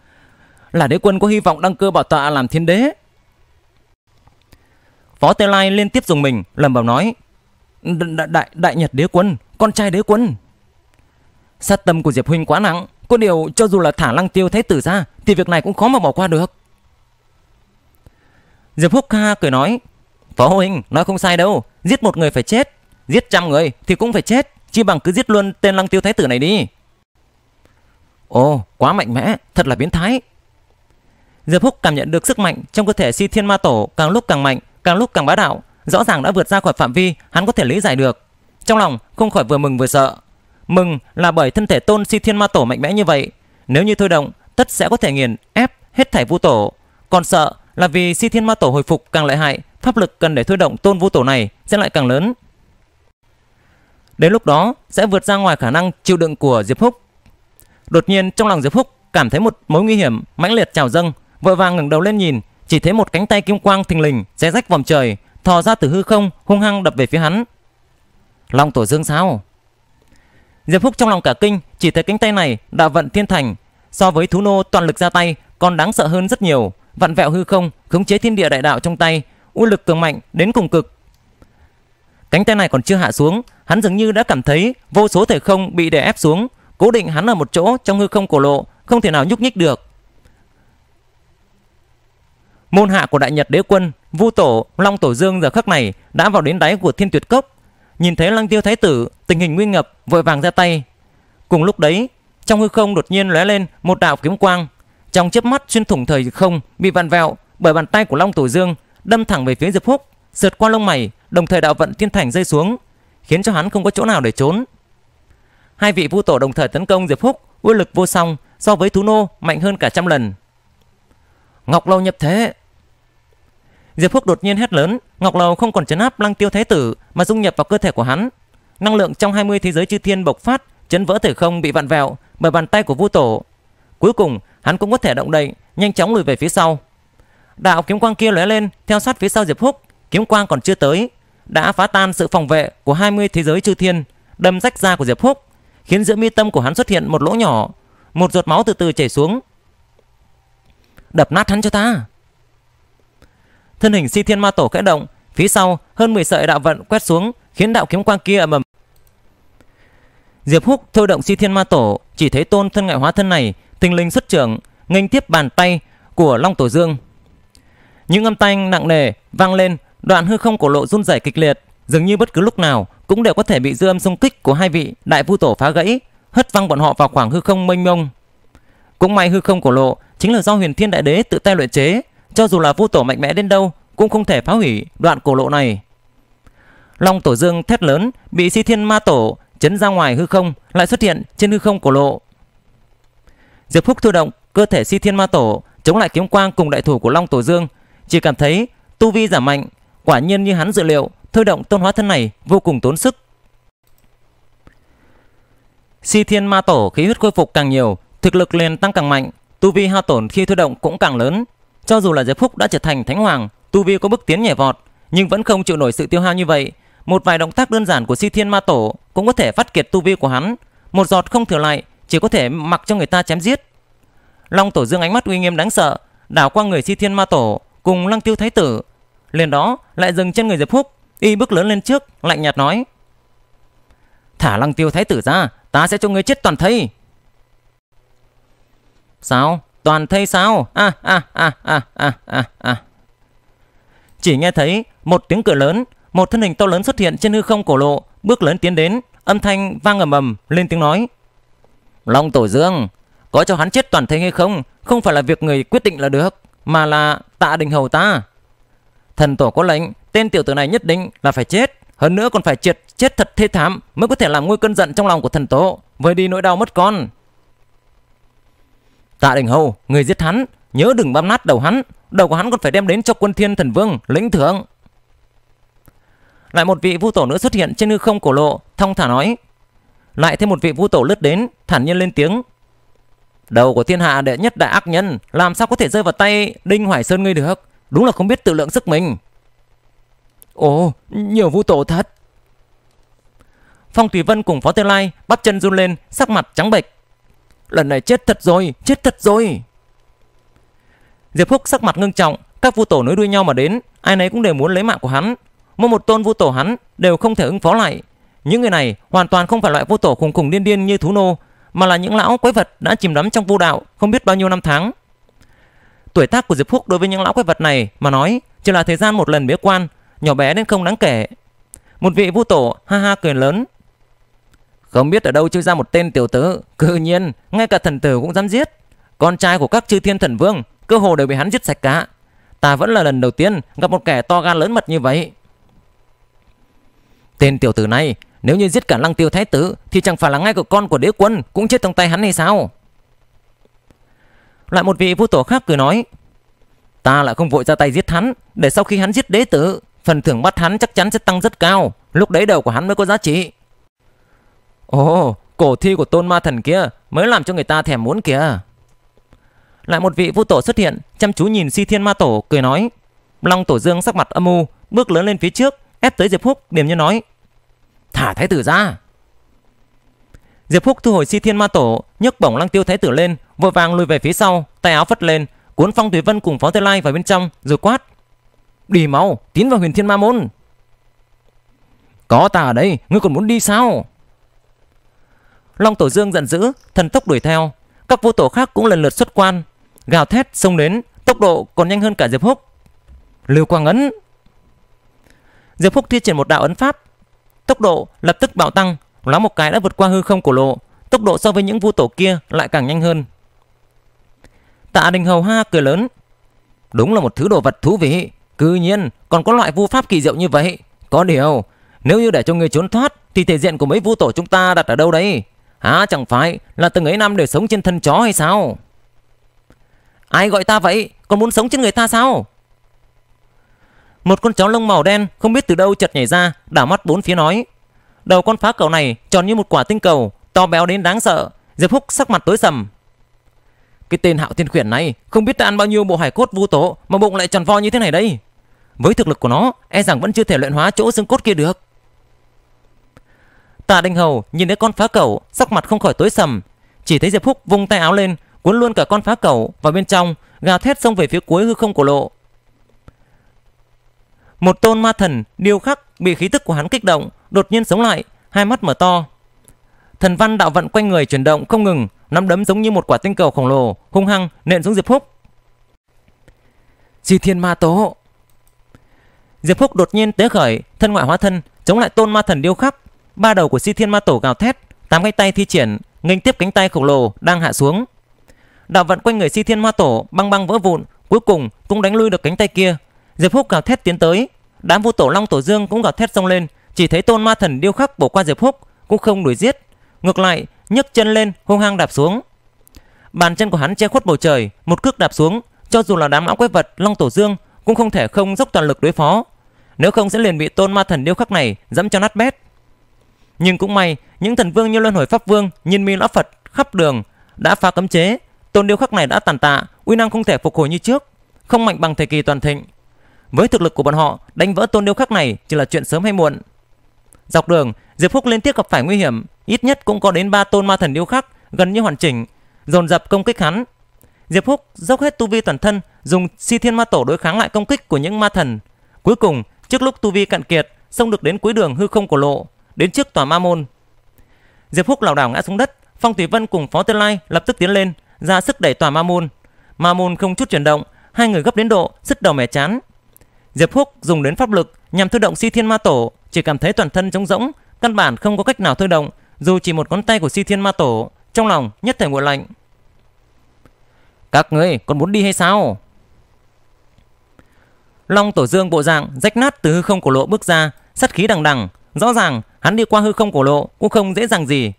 Là đế quân có hy vọng đăng cơ bảo tọa làm thiên đế. Phó Tê Lai liên tiếp dùng mình, lầm bảo nói. Đại, đại, đại nhật đế quân, con trai đế quân. Sát tâm của Diệp Huynh quá nặng, có điều cho dù là thả lăng tiêu thái tử ra, thì việc này cũng khó mà bỏ qua được. Diệp Húc Kha cười nói, Phó Huynh nói không sai đâu, giết một người phải chết, giết trăm người thì cũng phải chết chi bằng cứ giết luôn tên lăng tiêu thái tử này đi. Ồ, quá mạnh mẽ, thật là biến thái. Diệp Húc cảm nhận được sức mạnh trong cơ thể si thiên ma tổ càng lúc càng mạnh, càng lúc càng bá đạo, rõ ràng đã vượt ra khỏi phạm vi hắn có thể lý giải được. Trong lòng không khỏi vừa mừng vừa sợ. Mừng là bởi thân thể tôn si thiên ma tổ mạnh mẽ như vậy. Nếu như thôi động, tất sẽ có thể nghiền ép hết thảy vu tổ. Còn sợ là vì si thiên ma tổ hồi phục càng lợi hại, pháp lực cần để thôi động tôn vu tổ này sẽ lại càng lớn. Đến lúc đó sẽ vượt ra ngoài khả năng chịu đựng của Diệp Húc. Đột nhiên trong lòng Diệp Húc cảm thấy một mối nguy hiểm mãnh liệt trào dâng, vội vàng ngẩng đầu lên nhìn, chỉ thấy một cánh tay kim quang thình lình xé rách vòng trời, thò ra từ hư không hung hăng đập về phía hắn. Long tổ dương sao? Diệp Húc trong lòng cả kinh, chỉ thấy cánh tay này đã vận thiên thành, so với thú nô toàn lực ra tay còn đáng sợ hơn rất nhiều, vặn vẹo hư không, khống chế thiên địa đại đạo trong tay, uy lực cường mạnh đến cùng cực, Cánh tay này còn chưa hạ xuống, hắn dường như đã cảm thấy vô số thời không bị đè ép xuống, cố định hắn ở một chỗ trong hư không cổ lộ, không thể nào nhúc nhích được. Môn hạ của Đại Nhật Đế Quân, Vu Tổ, Long Tổ Dương giờ khắc này đã vào đến đáy của Thiên Tuyệt Cốc. Nhìn thấy Lăng Tiêu Thái Tử, tình hình nguy ngập, vội vàng ra tay. Cùng lúc đấy, trong hư không đột nhiên lóe lên một đạo kiếm quang, trong chớp mắt xuyên thủng thời không, bị vặn vẹo bởi bàn tay của Long Tổ Dương đâm thẳng về phía Diệp Húc, sượt qua lông mày, đồng thời đạo vận thiên thành rơi xuống, khiến cho hắn không có chỗ nào để trốn. Hai vị vu tổ đồng thời tấn công Diệp Húc, uy lực vô song, so với thú nô mạnh hơn cả trăm lần. Ngọc Lâu nhập thế. Diệp Húc đột nhiên hét lớn, Ngọc Lâu không còn chấn áp Lăng Tiêu Thái tử mà dung nhập vào cơ thể của hắn. Năng lượng trong 20 thế giới chư thiên bộc phát, chấn vỡ thể không bị vặn vẹo bởi bàn tay của Vu Tổ. Cuối cùng, hắn cũng có thể động đậy, nhanh chóng lùi về phía sau. Đạo kiếm quang kia lóe lên, theo sát phía sau Diệp Húc, kiếm quang còn chưa tới, đã phá tan sự phòng vệ của 20 thế giới chư thiên, đâm rách da của Diệp Húc, khiến giữa mi tâm của hắn xuất hiện một lỗ nhỏ, một giọt máu từ từ chảy xuống. Đập nát hắn cho ta. Thân hình Si Thiên Ma Tổ kẽ động, phía sau hơn 10 sợi đạo vận quét xuống, khiến đạo kiếm quang kia ầm ầm. Diệp Húc thôi động Si Thiên Ma Tổ, chỉ thấy tôn thân ngại hóa thân này, tinh linh xuất trưởng, nghênh tiếp bàn tay của Long Tổ Dương. Những âm thanh nặng nề vang lên Đoạn hư không cổ lộ run rẩy kịch liệt, dường như bất cứ lúc nào cũng đều có thể bị dư âm xung kích của hai vị đại vu tổ phá gãy, hất văng bọn họ vào khoảng hư không mênh mông. Cũng may hư không cổ lộ chính là do Huyền Thiên Đại Đế tự tay luyện chế, cho dù là vu tổ mạnh mẽ đến đâu cũng không thể phá hủy đoạn cổ lộ này. Long Tổ Dương thét lớn, bị Si Thiên Ma Tổ chấn ra ngoài hư không, lại xuất hiện trên hư không cổ lộ. Diệp Phúc thu động cơ thể Si Thiên Ma Tổ chống lại kiếm quang cùng đại thủ của Long Tổ Dương, chỉ cảm thấy tu vi giảm mạnh, Quả nhiên như hắn dự liệu, thôi động tôn hóa thân này vô cùng tốn sức. Si thiên ma tổ khí huyết khôi phục càng nhiều, thực lực liền tăng càng mạnh, tu vi hao tổn khi thôi động cũng càng lớn. Cho dù là Diệp Phúc đã trở thành thánh hoàng, tu vi có bước tiến nhảy vọt, nhưng vẫn không chịu nổi sự tiêu hao như vậy. Một vài động tác đơn giản của Si Thiên Ma Tổ cũng có thể phát kiệt tu vi của hắn, một giọt không thừa lại chỉ có thể mặc cho người ta chém giết. Long Tổ Dương ánh mắt uy nghiêm đáng sợ, đảo qua người Si Thiên Ma Tổ cùng Lăng Tiêu Thái Tử, lên đó lại dừng trên người Diệp Húc, y bước lớn lên trước, lạnh nhạt nói. Thả lăng tiêu thái tử ra, ta sẽ cho ngươi chết toàn thây. Sao? Toàn thây sao? a a a a a a à. Chỉ nghe thấy một tiếng cửa lớn, một thân hình to lớn xuất hiện trên hư không cổ lộ, bước lớn tiến đến, âm thanh vang ầm ầm lên tiếng nói. Long Tổ Dương, có cho hắn chết toàn thây hay không, không phải là việc người quyết định là được, mà là tạ đình hầu ta. Thần tổ có lệnh, tên tiểu tử này nhất định là phải chết, hơn nữa còn phải triệt chết thật thê thảm mới có thể làm nguôi cơn giận trong lòng của thần tổ, vơi đi nỗi đau mất con. Tạ Đình Hầu, người giết hắn, nhớ đừng băm nát đầu hắn, đầu của hắn còn phải đem đến cho quân thiên thần vương lĩnh thưởng. Lại một vị vu tổ nữa xuất hiện trên hư không cổ lộ, thông thả nói. Lại thêm một vị vu tổ lướt đến, thản nhiên lên tiếng. Đầu của thiên hạ đệ nhất đại ác nhân, làm sao có thể rơi vào tay Đinh Hoài Sơn ngươi được? Đúng là không biết tự lượng sức mình Ồ nhiều vu tổ thật Phong Tùy Vân cùng Phó Tư Lai bắp chân run lên sắc mặt trắng bệch Lần này chết thật rồi Chết thật rồi Diệp Húc sắc mặt ngưng trọng Các vu tổ nối đuôi nhau mà đến Ai nấy cũng đều muốn lấy mạng của hắn Mỗi một tôn vu tổ hắn đều không thể ứng phó lại Những người này hoàn toàn không phải loại vu tổ khùng khùng điên điên như thú nô Mà là những lão quái vật đã chìm đắm trong vu đạo Không biết bao nhiêu năm tháng Tuổi tác của Diệp Phúc đối với những lão quái vật này mà nói chỉ là thời gian một lần bế quan, nhỏ bé đến không đáng kể. Một vị vu tổ ha ha cười lớn. Không biết ở đâu chui ra một tên tiểu tử, cự nhiên, ngay cả thần tử cũng dám giết. Con trai của các chư thiên thần vương, cơ hồ đều bị hắn giết sạch cả. Ta vẫn là lần đầu tiên gặp một kẻ to gan lớn mật như vậy. Tên tiểu tử này, nếu như giết cả lăng tiêu thái tử, thì chẳng phải là ngay cả con của đế quân cũng chết trong tay hắn hay sao? Lại một vị vu tổ khác cười nói Ta lại không vội ra tay giết hắn Để sau khi hắn giết đế tử Phần thưởng bắt hắn chắc chắn sẽ tăng rất cao Lúc đấy đầu của hắn mới có giá trị Ồ cổ thi của tôn ma thần kia Mới làm cho người ta thèm muốn kìa Lại một vị vu tổ xuất hiện Chăm chú nhìn si thiên ma tổ cười nói Long tổ dương sắc mặt âm u Bước lớn lên phía trước Ép tới Diệp Húc điểm như nói Thả thái tử ra Diệp Phúc thu hồi Si Thiên Ma Tổ, nhấc bổng Lăng Tiêu Thái tử lên, vội vàng lùi về phía sau, tay áo phất lên, cuốn Phong Thủy Vân cùng Phó Tây Lai vào bên trong, rồi quát: "Đi mau, tiến vào Huyền Thiên Ma môn." "Có ta ở đây, ngươi còn muốn đi sao?" Long Tổ Dương giận dữ, thần tốc đuổi theo, các vô tổ khác cũng lần lượt xuất quan, gào thét xông đến, tốc độ còn nhanh hơn cả Diệp Phúc. Lưu Quang ấn Diệp Phúc thi triển một đạo ấn pháp, tốc độ lập tức bạo tăng, lóe một cái đã vượt qua hư không của lộ, tốc độ so với những vu tổ kia lại càng nhanh hơn. Tạ Đình Hầu ha cười lớn, đúng là một thứ đồ vật thú vị, cư nhiên còn có loại vu pháp kỳ diệu như vậy, có điều, nếu như để cho người trốn thoát thì thể diện của mấy vu tổ chúng ta đặt ở đâu đấy? Hả à, chẳng phải là từng ấy năm để sống trên thân chó hay sao? Ai gọi ta vậy? Còn muốn sống trên người ta sao? Một con chó lông màu đen không biết từ đâu chợt nhảy ra, đảo mắt bốn phía nói. Đầu con phá cầu này tròn như một quả tinh cầu, to béo đến đáng sợ. Diệp Húc sắc mặt tối sầm. Cái tên Hạo Thiên Khuyển này không biết đã ăn bao nhiêu bộ hải cốt vô tố mà bụng lại tròn vo như thế này đây. Với thực lực của nó, e rằng vẫn chưa thể luyện hóa chỗ xương cốt kia được. Tạ Đình Hầu nhìn thấy con phá cầu, sắc mặt không khỏi tối sầm. Chỉ thấy Diệp Húc vung tay áo lên, cuốn luôn cả con phá cầu vào bên trong, gào thét xông về phía cuối hư không cổ lộ. Một tôn ma thần điêu khắc bị khí tức của hắn kích động, đột nhiên sống lại, hai mắt mở to. Thần văn đạo vận quanh người chuyển động không ngừng, nắm đấm giống như một quả tinh cầu khổng lồ, hung hăng nện xuống Diệp Phúc. Di Thiên Ma Tố. Diệp Phúc đột nhiên tế khởi, thân ngoại hóa thân, chống lại tôn ma thần điêu khắc. Ba đầu của di Thiên Ma Tổ gào thét, tám cánh tay thi triển, nghênh tiếp cánh tay khổng lồ đang hạ xuống. Đạo vận quanh người di Thiên Ma Tổ băng băng vỡ vụn, cuối cùng cũng đánh lui được cánh tay kia. Diệp Phúc gào thét tiến tới, đám vu tổ long tổ dương cũng gào thét xông lên, chỉ thấy tôn ma thần điêu khắc bổ qua diệp húc cũng không đuổi giết ngược lại nhấc chân lên hung hăng đạp xuống bàn chân của hắn che khuất bầu trời một cước đạp xuống cho dù là đám lão quái vật long tổ dương cũng không thể không dốc toàn lực đối phó nếu không sẽ liền bị tôn ma thần điêu khắc này dẫm cho nát bét nhưng cũng may những thần vương như luân hồi pháp vương nhân mi lão phật khắp đường đã phá cấm chế tôn điêu khắc này đã tàn tạ uy năng không thể phục hồi như trước không mạnh bằng thời kỳ toàn thịnh với thực lực của bọn họ đánh vỡ tôn điêu khắc này chỉ là chuyện sớm hay muộn Dọc đường, Diệp Phúc liên tiếp gặp phải nguy hiểm, ít nhất cũng có đến 3 tôn ma thần điêu khắc gần như hoàn chỉnh, dồn dập công kích hắn. Diệp Phúc dốc hết tu vi toàn thân, dùng Si Thiên Ma Tổ đối kháng lại công kích của những ma thần. Cuối cùng, trước lúc tu vi cạn kiệt, xông được đến cuối đường hư không của lộ, đến trước tòa ma môn. Diệp Phúc lảo đảo ngã xuống đất, Phong Thủy Vân cùng Phó tiên Lai lập tức tiến lên, ra sức đẩy tòa ma môn. Ma môn không chút chuyển động, hai người gấp đến độ sứt đầu mẻ chán. Diệp Phúc dùng đến pháp lực nhằm thư động Si Thiên Ma Tổ, chỉ cảm thấy toàn thân trống rỗng, căn bản không có cách nào thôi động, dù chỉ một ngón tay của Si Thiên Ma Tổ, trong lòng nhất thời nguội lạnh. Các ngươi còn muốn đi hay sao? Long Tổ Dương bộ dạng rách nát từ hư không cổ lộ bước ra, sát khí đằng đằng, rõ ràng hắn đi qua hư không cổ lộ cũng không dễ dàng gì.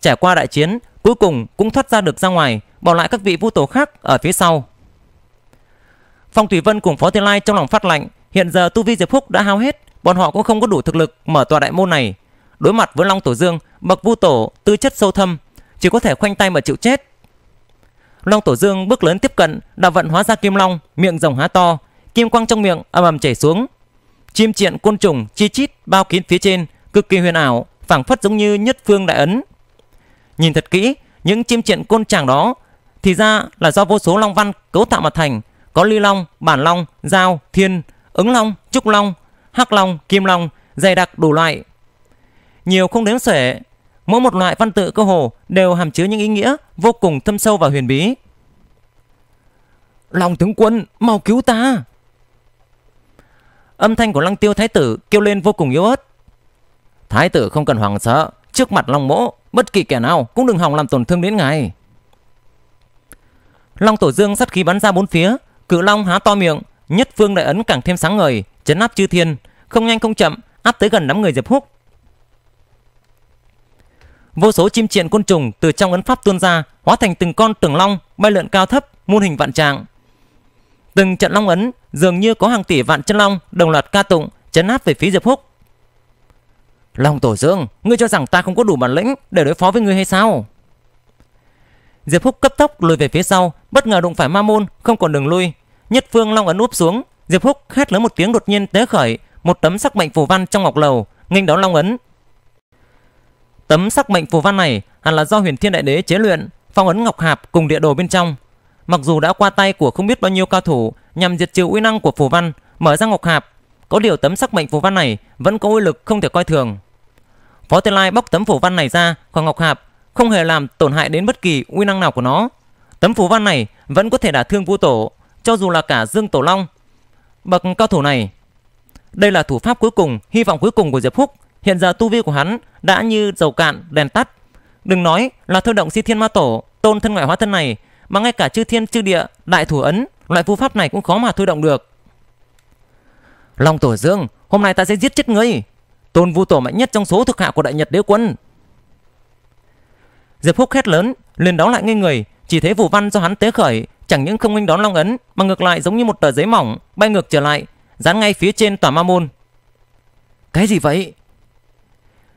Trải qua đại chiến, cuối cùng cũng thoát ra được ra ngoài, bỏ lại các vị vũ tổ khác ở phía sau. Phong Thủy Vân cùng Phó Thiên Lai trong lòng phát lạnh, hiện giờ tu vi Diệp Phúc đã hao hết, bọn họ cũng không có đủ thực lực mở tòa đại môn này. Đối mặt với Long Tổ Dương, bậc vu tổ tư chất sâu thâm, chỉ có thể khoanh tay mà chịu chết. Long Tổ Dương bước lớn tiếp cận, đạo vận hóa ra kim long, miệng rồng há to, kim quang trong miệng ầm ầm chảy xuống. Chim triện côn trùng chi chít bao kín phía trên, cực kỳ huyền ảo, phảng phất giống như nhất phương đại ấn. Nhìn thật kỹ, những chim triện côn tràng đó thì ra là do vô số long văn cấu tạo mà thành, có ly long, bản long, giao, thiên, ứng long, trúc long, hắc long, kim long, dày đặc đủ loại. Nhiều không đếm xuể, mỗi một loại văn tự cơ hồ đều hàm chứa những ý nghĩa vô cùng thâm sâu và huyền bí. Long tướng quân, mau cứu ta! Âm thanh của lăng tiêu thái tử kêu lên vô cùng yếu ớt. Thái tử không cần hoảng sợ, trước mặt long mỗ, bất kỳ kẻ nào cũng đừng hòng làm tổn thương đến ngài. Long tổ dương sắt khí bắn ra bốn phía, cự long há to miệng, nhất phương đại ấn càng thêm sáng ngời, chấn áp chư thiên, không nhanh không chậm áp tới gần đám người Diệp Húc. Vô số chim triện côn trùng từ trong ấn pháp tuôn ra, hóa thành từng con tường long bay lượn cao thấp, muôn hình vạn trạng. Từng trận long ấn dường như có hàng tỷ vạn chân long đồng loạt ca tụng, chấn áp về phía Diệp Húc. Long Tổ dưỡng ngươi cho rằng ta không có đủ bản lĩnh để đối phó với ngươi hay sao? Diệp Húc cấp tốc lùi về phía sau, bất ngờ đụng phải Ma Môn, không còn đường lui. Nhất Phương Long ấn úp xuống, Diệp Húc khét lớn một tiếng đột nhiên tế khởi, một tấm sắc mệnh phù văn trong ngọc lầu, nghênh đón long ấn. Tấm sắc mệnh phù văn này hẳn là do Huyền Thiên Đại Đế chế luyện, phong ấn ngọc hạp cùng địa đồ bên trong. Mặc dù đã qua tay của không biết bao nhiêu cao thủ nhằm diệt trừ uy năng của phù văn, mở ra ngọc hạp, có điều tấm sắc mệnh phù văn này vẫn có uy lực không thể coi thường. Phó Thiên Lai bóc tấm phù văn này ra khỏi ngọc hạp, không hề làm tổn hại đến bất kỳ uy năng nào của nó. Tấm phù văn này vẫn có thể đả thương Vu Tổ, cho dù là cả Dương Tổ Long bậc cao thủ này. Đây là thủ pháp cuối cùng, hy vọng cuối cùng của Diệp Phúc. Hiện giờ tu vi của hắn đã như dầu cạn, đèn tắt. Đừng nói là thôi động si thiên ma tổ, tôn thân ngoại hóa thân này, mà ngay cả chư thiên chư địa, đại thủ ấn, loại phương pháp này cũng khó mà thôi động được. Long tổ dương, hôm nay ta sẽ giết chết ngươi. Tôn vu tổ mạnh nhất trong số thuộc hạ của đại nhật đế quân. Diệp Phúc hét lớn, liền đó lại ngây người, chỉ thấy vụ văn do hắn tế khởi chẳng những không nghênh đón long ấn mà ngược lại giống như một tờ giấy mỏng bay ngược trở lại dán ngay phía trên tòa ma môn cái gì vậy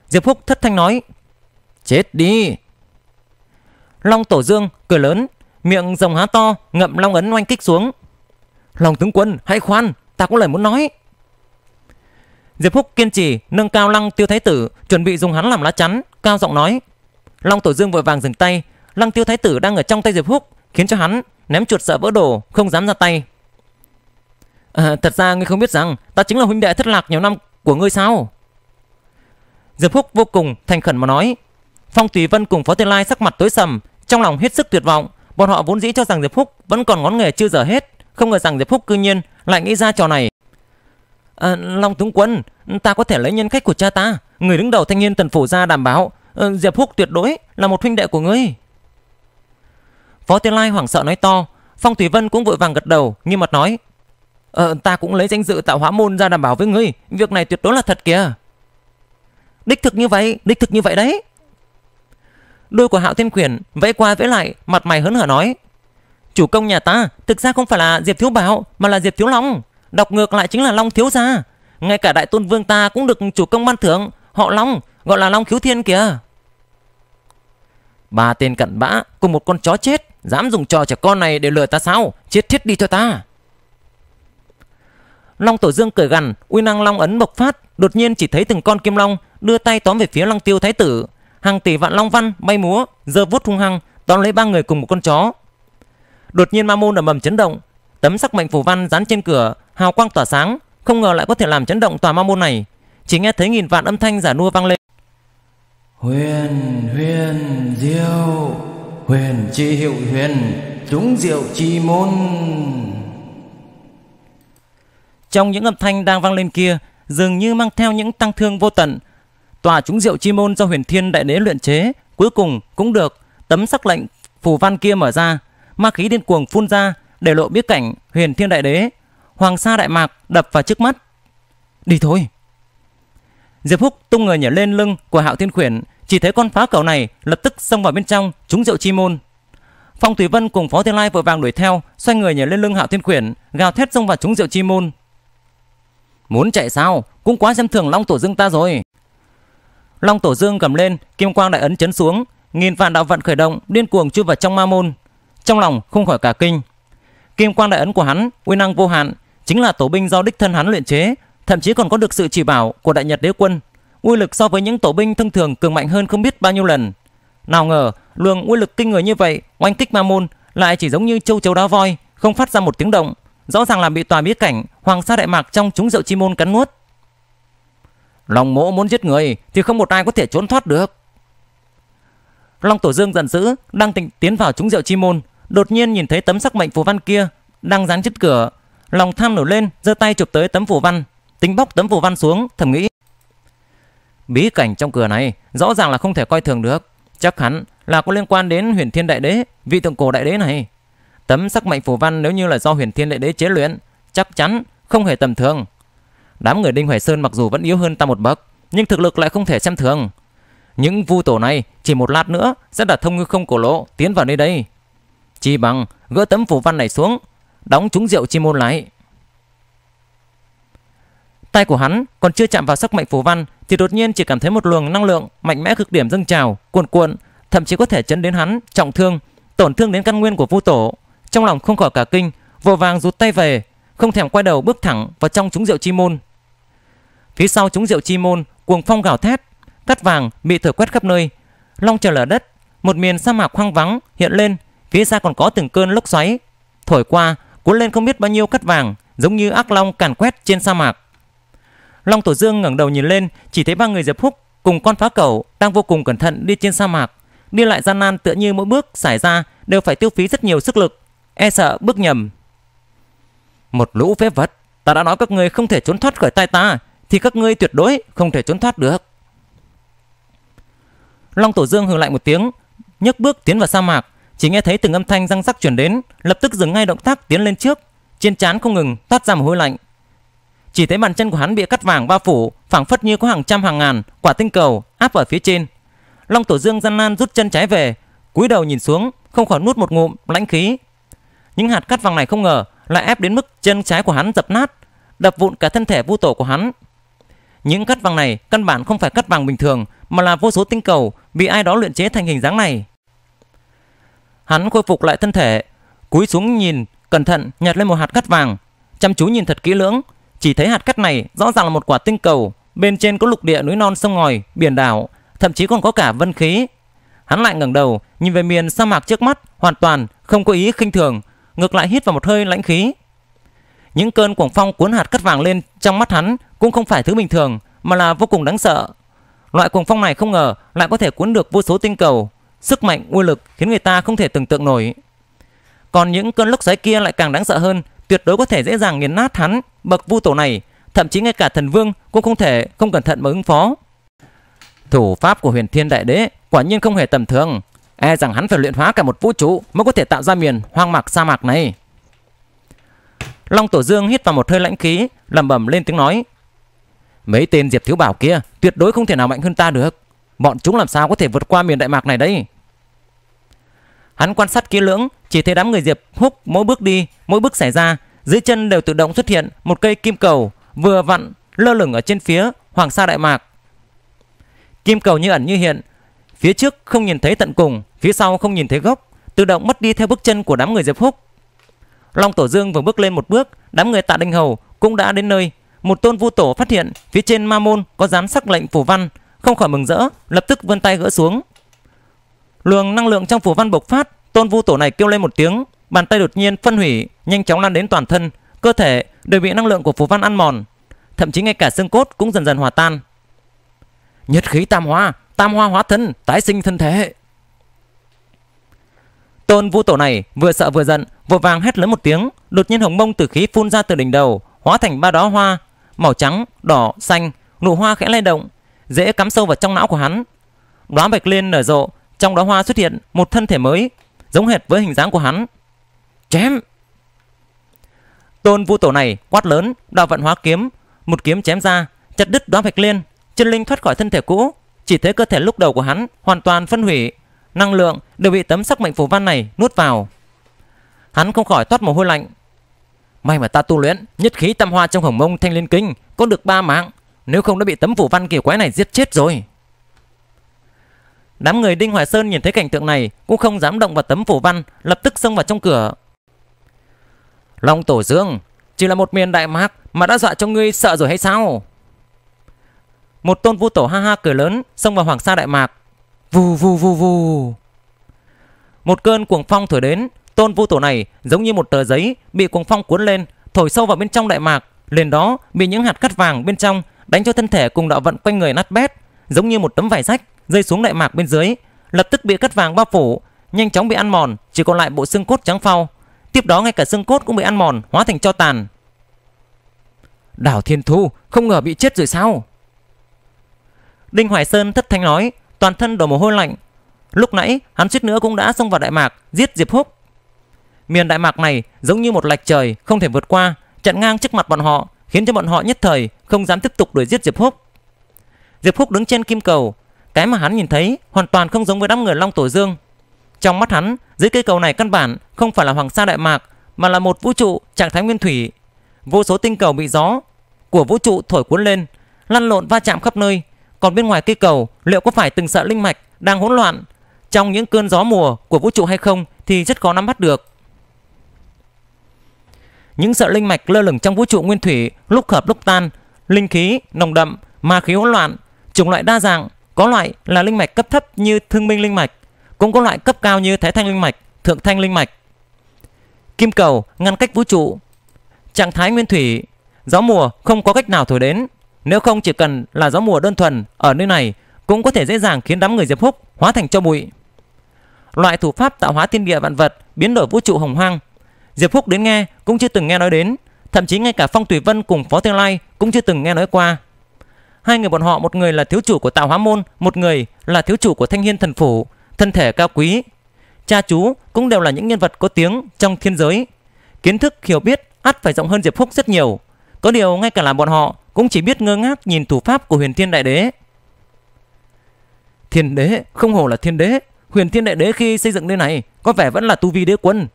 diệp phúc thất thanh nói chết đi long tổ dương cười lớn miệng rồng há to ngậm long ấn oanh kích xuống long tướng quân hãy khoan ta có lời muốn nói diệp phúc kiên trì nâng cao lăng tiêu thái tử chuẩn bị dùng hắn làm lá chắn cao giọng nói long tổ dương vội vàng dừng tay lăng tiêu thái tử đang ở trong tay diệp phúc khiến cho hắn ném chuột sợ vỡ đồ, không dám ra tay. À, thật ra ngươi không biết rằng ta chính là huynh đệ thất lạc nhiều năm của ngươi sao? Diệp Phúc vô cùng thành khẩn mà nói. Phong Tùy Vân cùng Phó Thiên Lai sắc mặt tối sầm, trong lòng hết sức tuyệt vọng. Bọn họ vốn dĩ cho rằng Diệp Phúc vẫn còn ngón nghề chưa dở hết, không ngờ rằng Diệp Phúc cư nhiên lại nghĩ ra trò này. À, Long tướng quân, ta có thể lấy nhân cách của cha ta, người đứng đầu thanh niên tần phủ ra đảm bảo, ờ, Diệp Phúc tuyệt đối là một huynh đệ của ngươi. Phó Tiên Lai hoảng sợ nói to, Phong Thủy Vân cũng vội vàng gật đầu, nghiêm mặt nói: "Ờ ta cũng lấy danh dự tạo hóa môn ra đảm bảo với ngươi, việc này tuyệt đối là thật kìa." Đích thực như vậy, đích thực như vậy đấy. Đôi của Hạo Thiên Quyền vẫy qua vẫy lại, mặt mày hớn hở nói: "Chủ công nhà ta thực ra không phải là Diệp Thiếu Bảo, mà là Diệp Thiếu Long, đọc ngược lại chính là Long thiếu gia." ngay cả đại tôn vương ta cũng được chủ công ban thưởng họ long gọi là long khiếu thiên kìa ba tên cặn bã cùng một con chó chết Dám dùng trò trẻ con này để lừa ta sao Chết thiết đi cho ta Long Tổ Dương cười gằn, uy năng long ấn bộc phát, đột nhiên chỉ thấy từng con kim long đưa tay tóm về phía Long Tiêu Thái tử, hàng tỷ vạn long văn bay múa, giơ vuốt hung hăng, tóm lấy ba người cùng một con chó. Đột nhiên Ma môn ầm ầm chấn động, tấm sắc mệnh phù văn dán trên cửa, hào quang tỏa sáng, không ngờ lại có thể làm chấn động tòa Ma môn này. Chỉ nghe thấy nghìn vạn âm thanh giả nua vang lên. Huyền, huyền, diêu huyền chi hiệu huyền chúng diệu chi môn trong những âm thanh đang vang lên kia dường như mang theo những tăng thương vô tận tòa chúng diệu chi môn do huyền thiên đại đế luyện chế cuối cùng cũng được tấm sắc lệnh phù văn kia mở ra ma khí điên cuồng phun ra để lộ biết cảnh huyền thiên đại đế hoàng sa đại mạc đập vào trước mắt đi thôi diệp húc tung người nhảy lên lưng của hạo thiên khuyển chỉ thấy con phá cẩu này lập tức xông vào bên trong, trúng rượu chi môn. Phong Thủy Vân cùng Phó Thiên Lai vội vàng đuổi theo, xoay người nhảy lên lưng Hạo Thiên Quyển, gào thét xông vào trúng rượu chi môn. Muốn chạy sao? Cũng quá xem thường Long Tổ Dương ta rồi. Long Tổ Dương cầm lên, kim quang đại ấn chấn xuống, nghìn vạn đạo vận khởi động, điên cuồng chui vào trong ma môn. Trong lòng không khỏi cả kinh. Kim quang đại ấn của hắn, uy năng vô hạn, chính là tổ binh do đích thân hắn luyện chế, thậm chí còn có được sự chỉ bảo của đại nhật đế quân uy lực so với những tổ binh thông thường cường mạnh hơn không biết bao nhiêu lần. Nào ngờ, luồng uy lực kinh người như vậy, oanh kích ma môn lại chỉ giống như châu chấu đá voi, không phát ra một tiếng động, rõ ràng là bị tòa biết cảnh Hoàng Sa Đại Mạc trong chúng rượu chi môn cắn nuốt. Lòng mỗ muốn giết người thì không một ai có thể trốn thoát được. Long Tổ Dương giận dữ đang tính tiến vào chúng rượu chi môn, đột nhiên nhìn thấy tấm sắc mệnh phù văn kia đang dán trước cửa, lòng tham nổi lên, giơ tay chụp tới tấm phù văn, tính bóc tấm phù văn xuống, thầm nghĩ Bí cảnh trong cửa này rõ ràng là không thể coi thường được. Chắc hẳn là có liên quan đến huyền thiên đại đế, vị tượng cổ đại đế này. Tấm sắc mạnh phù văn nếu như là do huyền thiên đại đế chế luyện, chắc chắn không hề tầm thường. Đám người Đinh Hoài Sơn mặc dù vẫn yếu hơn ta một bậc, nhưng thực lực lại không thể xem thường. Những vu tổ này chỉ một lát nữa sẽ đặt thông ngư không cổ lộ tiến vào nơi đây. chỉ bằng gỡ tấm phù văn này xuống, đóng trúng rượu chi môn lại. Tay của hắn còn chưa chạm vào sắc mệnh phù văn thì đột nhiên chỉ cảm thấy một luồng năng lượng mạnh mẽ cực điểm dâng trào, cuộn cuộn, thậm chí có thể chấn đến hắn trọng thương, tổn thương đến căn nguyên của Vu Tổ. Trong lòng không khỏi cả kinh, vội vàng rút tay về, không thèm quay đầu bước thẳng vào trong chúng rượu chi môn. Phía sau chúng rượu chi môn, cuồng phong gào thét, cắt vàng bị thổi quét khắp nơi, long trời lở đất, một miền sa mạc hoang vắng hiện lên, phía xa còn có từng cơn lốc xoáy thổi qua, cuốn lên không biết bao nhiêu cắt vàng, giống như ác long càn quét trên sa mạc. Long Tổ Dương ngẩng đầu nhìn lên, chỉ thấy ba người Diệp Húc cùng con phá cầu đang vô cùng cẩn thận đi trên sa mạc. Đi lại gian nan tựa như mỗi bước xảy ra đều phải tiêu phí rất nhiều sức lực, e sợ bước nhầm. Một lũ phép vật, ta đã nói các ngươi không thể trốn thoát khỏi tay ta, thì các ngươi tuyệt đối không thể trốn thoát được. Long Tổ Dương hừ lại một tiếng, nhấc bước tiến vào sa mạc, chỉ nghe thấy từng âm thanh răng rắc truyền đến, lập tức dừng ngay động tác tiến lên trước, trên trán không ngừng toát ra mồ hôi lạnh. Chỉ thấy bàn chân của hắn bị cắt vàng bao phủ, phảng phất như có hàng trăm hàng ngàn quả tinh cầu áp ở phía trên. Long Tổ Dương gian nan rút chân trái về, cúi đầu nhìn xuống, không khỏi nuốt một ngụm lãnh khí. Những hạt cắt vàng này không ngờ lại ép đến mức chân trái của hắn dập nát, đập vụn cả thân thể vu tổ của hắn. Những cắt vàng này căn bản không phải cắt vàng bình thường mà là vô số tinh cầu bị ai đó luyện chế thành hình dáng này. Hắn khôi phục lại thân thể, cúi xuống nhìn, cẩn thận nhặt lên một hạt cắt vàng, chăm chú nhìn thật kỹ lưỡng, chỉ thấy hạt cát này rõ ràng là một quả tinh cầu, bên trên có lục địa núi non sông ngòi, biển đảo, thậm chí còn có cả vân khí. Hắn lại ngẩng đầu, nhìn về miền sa mạc trước mắt, hoàn toàn không có ý khinh thường, ngược lại hít vào một hơi lãnh khí. Những cơn cuồng phong cuốn hạt cát vàng lên trong mắt hắn cũng không phải thứ bình thường, mà là vô cùng đáng sợ. Loại cuồng phong này không ngờ lại có thể cuốn được vô số tinh cầu, sức mạnh uy lực khiến người ta không thể tưởng tượng nổi. Còn những cơn lốc xoáy kia lại càng đáng sợ hơn, tuyệt đối có thể dễ dàng nghiền nát hắn, bậc vu tổ này, thậm chí ngay cả thần vương cũng không thể không cẩn thận mà ứng phó. Thủ pháp của Huyền Thiên Đại Đế quả nhiên không hề tầm thường, e rằng hắn phải luyện hóa cả một vũ trụ mới có thể tạo ra miền hoang mạc sa mạc này. Long Tổ Dương hít vào một hơi lãnh khí, lẩm bẩm lên tiếng nói: "Mấy tên Diệp Thiếu Bảo kia tuyệt đối không thể nào mạnh hơn ta được, bọn chúng làm sao có thể vượt qua miền đại mạc này đây?" Hắn quan sát kỹ lưỡng, chỉ thấy đám người Diệp Húc mỗi bước đi, mỗi bước xảy ra, dưới chân đều tự động xuất hiện một cây kim cầu vừa vặn lơ lửng ở trên phía Hoàng Sa Đại Mạc. Kim cầu như ẩn như hiện, phía trước không nhìn thấy tận cùng, phía sau không nhìn thấy gốc, tự động mất đi theo bước chân của đám người Diệp Húc. Long Tổ Dương vừa bước lên một bước, đám người Tạ Đình Hầu cũng đã đến nơi. Một tôn vu tổ phát hiện phía trên ma môn có dán sắc lệnh phủ văn, không khỏi mừng rỡ, lập tức vươn tay gỡ xuống. Luồng năng lượng trong phủ văn bộc phát, Tôn Vu Tổ này kêu lên một tiếng, bàn tay đột nhiên phân hủy, nhanh chóng lan đến toàn thân, cơ thể đều bị năng lượng của phủ văn ăn mòn, thậm chí ngay cả xương cốt cũng dần dần hòa tan. Nhất khí tam hoa, tam hoa hóa thân, tái sinh thân thể. Tôn Vu Tổ này vừa sợ vừa giận, vội vàng hét lớn một tiếng, đột nhiên hồng mông tử khí phun ra từ đỉnh đầu, hóa thành ba đóa hoa, màu trắng, đỏ, xanh, nụ hoa khẽ lay động, dễ cắm sâu vào trong não của hắn. Đóa bạch liên nở rộ, trong đó hoa xuất hiện một thân thể mới, giống hệt với hình dáng của hắn. Chém! Tôn vũ tổ này quát lớn, đạo vận hóa kiếm, một kiếm chém ra, chặt đứt đóa bạch liên, chân linh thoát khỏi thân thể cũ, chỉ thấy cơ thể lúc đầu của hắn hoàn toàn phân hủy, năng lượng đều bị tấm sắc mệnh phủ văn này nuốt vào. Hắn không khỏi thoát mồ hôi lạnh. May mà ta tu luyện nhất khí tam hoa trong hồng mông thanh liên kinh có được ba mạng, nếu không đã bị tấm phủ văn kỳ quái này giết chết rồi. Đám người Đinh Hoài Sơn nhìn thấy cảnh tượng này cũng không dám động vào tấm phủ văn, lập tức xông vào trong cửa. Long Tổ Dương, chỉ là một miền đại mạc mà đã dọa cho ngươi sợ rồi hay sao? Một tôn vu tổ ha ha cười lớn xông vào hoàng sa đại mạc. Vù vù vù vù. Một cơn cuồng phong thổi đến, tôn vu tổ này giống như một tờ giấy bị cuồng phong cuốn lên, thổi sâu vào bên trong đại mạc, liền đó bị những hạt cắt vàng bên trong đánh cho thân thể cùng đạo vận quanh người nát bét, giống như một tấm vải rách rơi xuống đại mạc bên dưới, lập tức bị cắt vàng bao phủ, nhanh chóng bị ăn mòn, chỉ còn lại bộ xương cốt trắng phau. Tiếp đó ngay cả xương cốt cũng bị ăn mòn, hóa thành cho tàn. Đảo Thiên Thu, không ngờ bị chết rồi sao? Đinh Hoài Sơn thất thanh nói, toàn thân đổ mồ hôi lạnh. Lúc nãy, hắn suýt nữa cũng đã xông vào Đại Mạc, giết Diệp Húc. Miền Đại Mạc này giống như một lạch trời, không thể vượt qua, chặn ngang trước mặt bọn họ, khiến cho bọn họ nhất thời không dám tiếp tục đuổi giết Diệp Húc. Diệp Húc đứng trên kim cầu, cái mà hắn nhìn thấy hoàn toàn không giống với đám người Long Tổ Dương. Trong mắt hắn, dưới cây cầu này căn bản không phải là Hoàng Sa Đại Mạc mà là một vũ trụ trạng thái nguyên thủy. Vô số tinh cầu bị gió của vũ trụ thổi cuốn lên, lăn lộn va chạm khắp nơi. Còn bên ngoài cây cầu, liệu có phải từng sợ linh mạch đang hỗn loạn trong những cơn gió mùa của vũ trụ hay không thì rất khó nắm bắt được. Những sợi linh mạch lơ lửng trong vũ trụ nguyên thủy lúc hợp lúc tan, linh khí nồng đậm, ma khí hỗn loạn, chủng loại đa dạng, có loại là linh mạch cấp thấp như thương minh linh mạch, cũng có loại cấp cao như thái thanh linh mạch, thượng thanh linh mạch. Kim cầu ngăn cách vũ trụ. Trạng thái nguyên thủy, gió mùa không có cách nào thổi đến. Nếu không chỉ cần là gió mùa đơn thuần ở nơi này cũng có thể dễ dàng khiến đám người Diệp Húc hóa thành cho bụi. Loại thủ pháp tạo hóa thiên địa vạn vật, biến đổi vũ trụ hồng hoang, Diệp Húc đến nghe cũng chưa từng nghe nói đến, thậm chí ngay cả Phong Tùy Vân cùng Phó thiên Lai cũng chưa từng nghe nói qua. Hai người bọn họ, một người là thiếu chủ của Tạo Hóa Môn, một người là thiếu chủ của Thanh Hiên Thần Phủ, thân thể cao quý. Cha chú cũng đều là những nhân vật có tiếng trong thiên giới. Kiến thức hiểu biết ắt phải rộng hơn Diệp Phúc rất nhiều. Có điều ngay cả là bọn họ cũng chỉ biết ngơ ngác nhìn thủ pháp của Huyền Thiên Đại Đế. Thiên Đế không hổ là Thiên Đế. Huyền Thiên Đại Đế khi xây dựng nơi này có vẻ vẫn là tu vi đế quân.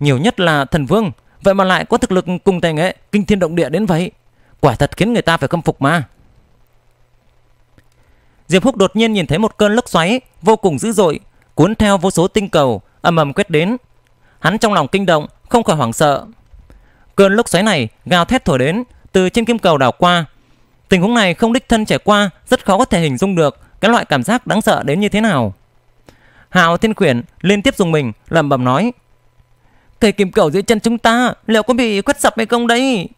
Nhiều nhất là thần vương. Vậy mà lại có thực lực cùng tài nghệ kinh thiên động địa đến vậy. Quả thật khiến người ta phải khâm phục mà. Diệp Húc đột nhiên nhìn thấy một cơn lốc xoáy vô cùng dữ dội, cuốn theo vô số tinh cầu ầm ầm quét đến. Hắn trong lòng kinh động, không khỏi hoảng sợ. Cơn lốc xoáy này gào thét thổi đến, từ trên kim cầu đảo qua. Tình huống này không đích thân trải qua, rất khó có thể hình dung được cái loại cảm giác đáng sợ đến như thế nào. Hào Thiên Quyển liên tiếp dùng mình, lẩm bẩm nói: "Cây kim cầu dưới chân chúng ta, liệu có bị quét sập hay không đấy?"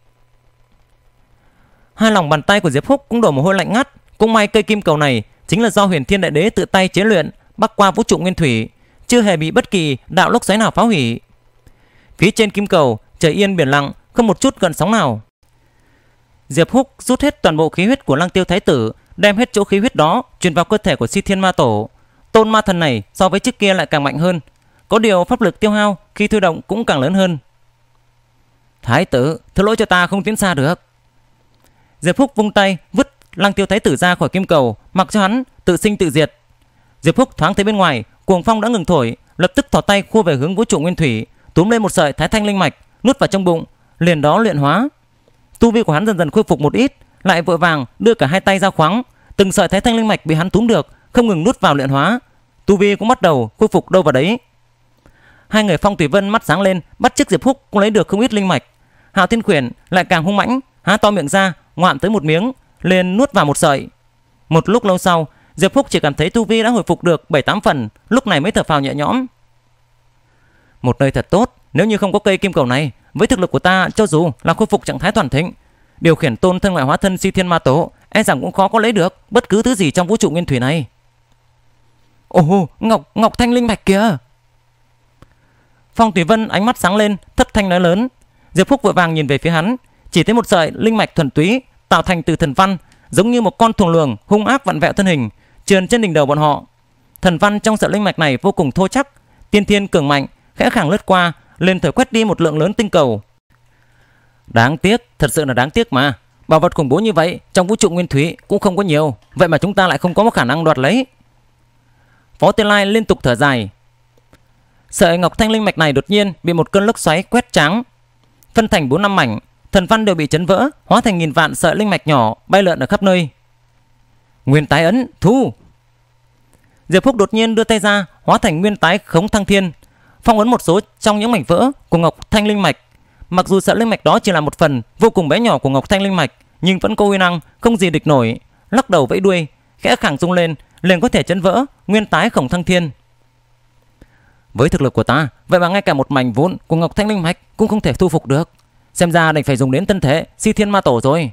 Hai lòng bàn tay của Diệp Húc cũng đổ mồ hôi lạnh ngắt, cũng may cây kim cầu này chính là do huyền thiên đại đế tự tay chế luyện bắc qua vũ trụ nguyên thủy, chưa hề bị bất kỳ đạo lốc xoáy nào phá hủy. Phía trên kim cầu, trời yên biển lặng, không một chút gợn sóng nào. Diệp Húc rút hết toàn bộ khí huyết của Lăng Tiêu Thái tử, đem hết chỗ khí huyết đó truyền vào cơ thể của Si Thiên Ma Tổ. Tôn ma thần này so với trước kia lại càng mạnh hơn, có điều pháp lực tiêu hao khi thôi động cũng càng lớn hơn. Thái tử, thứ lỗi cho ta không tiến xa được. Diệp Húc vung tay vứt Lăng Tiêu Thái tử ra khỏi kim cầu, mặc cho hắn tự sinh tự diệt. Diệp Húc thoáng thấy bên ngoài, cuồng phong đã ngừng thổi, lập tức thò tay khua về hướng vũ trụ nguyên thủy, túm lên một sợi thái thanh linh mạch, nuốt vào trong bụng, liền đó luyện hóa. Tu vi của hắn dần dần khôi phục một ít, lại vội vàng đưa cả hai tay ra khoáng, từng sợi thái thanh linh mạch bị hắn túm được, không ngừng nuốt vào luyện hóa. Tu vi cũng bắt đầu khôi phục đâu vào đấy. Hai người Phong Tùy Vân mắt sáng lên, bắt chiếc Diệp Húc cũng lấy được không ít linh mạch. Hạo Thiên Quyển lại càng hung mãnh, há to miệng ra, ngoạm tới một miếng, liền nuốt vào một sợi. Một lúc lâu sau, Diệp Phúc chỉ cảm thấy tu vi đã hồi phục được 7-8 phần, lúc này mới thở phào nhẹ nhõm. Một nơi thật tốt, nếu như không có cây kim cầu này, với thực lực của ta cho dù là khôi phục trạng thái toàn thịnh, điều khiển tôn thân ngoại hóa thân si thiên ma tố, e rằng cũng khó có lấy được bất cứ thứ gì trong vũ trụ nguyên thủy này. Ồ, Ngọc, Ngọc Thanh Linh Mạch kìa. Phong Tùy Vân ánh mắt sáng lên, thất thanh nói lớn. Diệp Phúc vội vàng nhìn về phía hắn, chỉ thấy một sợi linh mạch thuần túy tạo thành từ thần văn, giống như một con thuồng luồng hung ác vặn vẹo thân hình, trườn trên đỉnh đầu bọn họ. Thần văn trong sợi linh mạch này vô cùng thô chắc, tiên thiên cường mạnh, khẽ khàng lướt qua, lên thổi quét đi một lượng lớn tinh cầu. Đáng tiếc, thật sự là đáng tiếc mà. Bảo vật khủng bố như vậy trong vũ trụ nguyên thủy cũng không có nhiều, vậy mà chúng ta lại không có một khả năng đoạt lấy. Phó Tiên Lai liên tục thở dài. Sợi ngọc thanh linh mạch này đột nhiên bị một cơn lốc xoáy quét trắng, phân thành bốn năm mảnh, thần văn đều bị chấn vỡ, hóa thành nghìn vạn sợi linh mạch nhỏ bay lượn ở khắp nơi. Nguyên tái ấn, thu! Diệp Phúc đột nhiên đưa tay ra, hóa thành nguyên tái khống thăng thiên, phong ấn một số trong những mảnh vỡ của ngọc thanh linh mạch. Mặc dù sợi linh mạch đó chỉ là một phần vô cùng bé nhỏ của ngọc thanh linh mạch, nhưng vẫn có uy năng không gì địch nổi, lắc đầu vẫy đuôi, khẽ khàng rung lên, liền có thể chấn vỡ nguyên tái khổng thăng thiên. Với thực lực của ta, vậy mà ngay cả một mảnh vốn của Ngọc Thanh Linh Mạch cũng không thể thu phục được. Xem ra đành phải dùng đến tân thế Si Thiên Ma Tổ rồi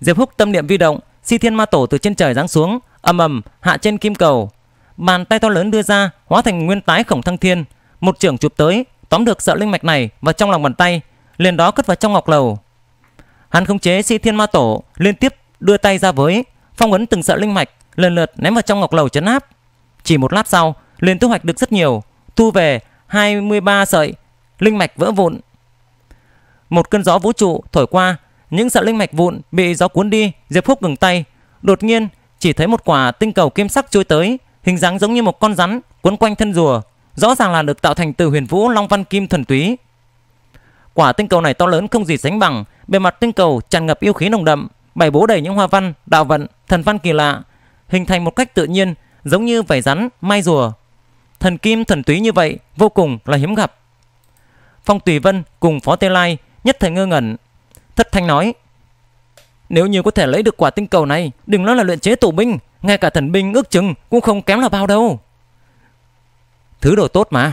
Diệp Húc tâm niệm vi động Si Thiên Ma Tổ từ trên trời giáng xuống ầm ầm hạ trên kim cầu Bàn tay to lớn đưa ra Hóa thành nguyên tái khổng thăng thiên Một trưởng chụp tới Tóm được sợ linh mạch này vào trong lòng bàn tay liền đó cất vào trong ngọc lầu Hắn khống chế Si Thiên Ma Tổ Liên tiếp đưa tay ra với Phong ấn từng sợ linh mạch Lần lượt ném vào trong ngọc lầu chấn áp Chỉ một lát sau liền thu hoạch được rất nhiều Thu về 23 sợi Linh mạch vỡ vụn một cơn gió vũ trụ thổi qua, những sợi linh mạch vụn bị gió cuốn đi, Diệp Phúc ngừng tay. Đột nhiên, chỉ thấy một quả tinh cầu kim sắc trôi tới, hình dáng giống như một con rắn quấn quanh thân rùa, rõ ràng là được tạo thành từ huyền vũ long văn kim thuần túy. Quả tinh cầu này to lớn không gì sánh bằng, bề mặt tinh cầu tràn ngập yêu khí nồng đậm, bảy bố đầy những hoa văn, đạo vận, thần văn kỳ lạ, hình thành một cách tự nhiên, giống như vảy rắn, mai rùa. Thần kim thần túy như vậy vô cùng là hiếm gặp. Phong Tùy Vân cùng Phó Tê Lai nhất thời ngơ ngẩn. Thất thanh nói, nếu như có thể lấy được quả tinh cầu này, đừng nói là luyện chế tù binh, ngay cả thần binh ước chừng cũng không kém là bao đâu. Thứ đồ tốt mà.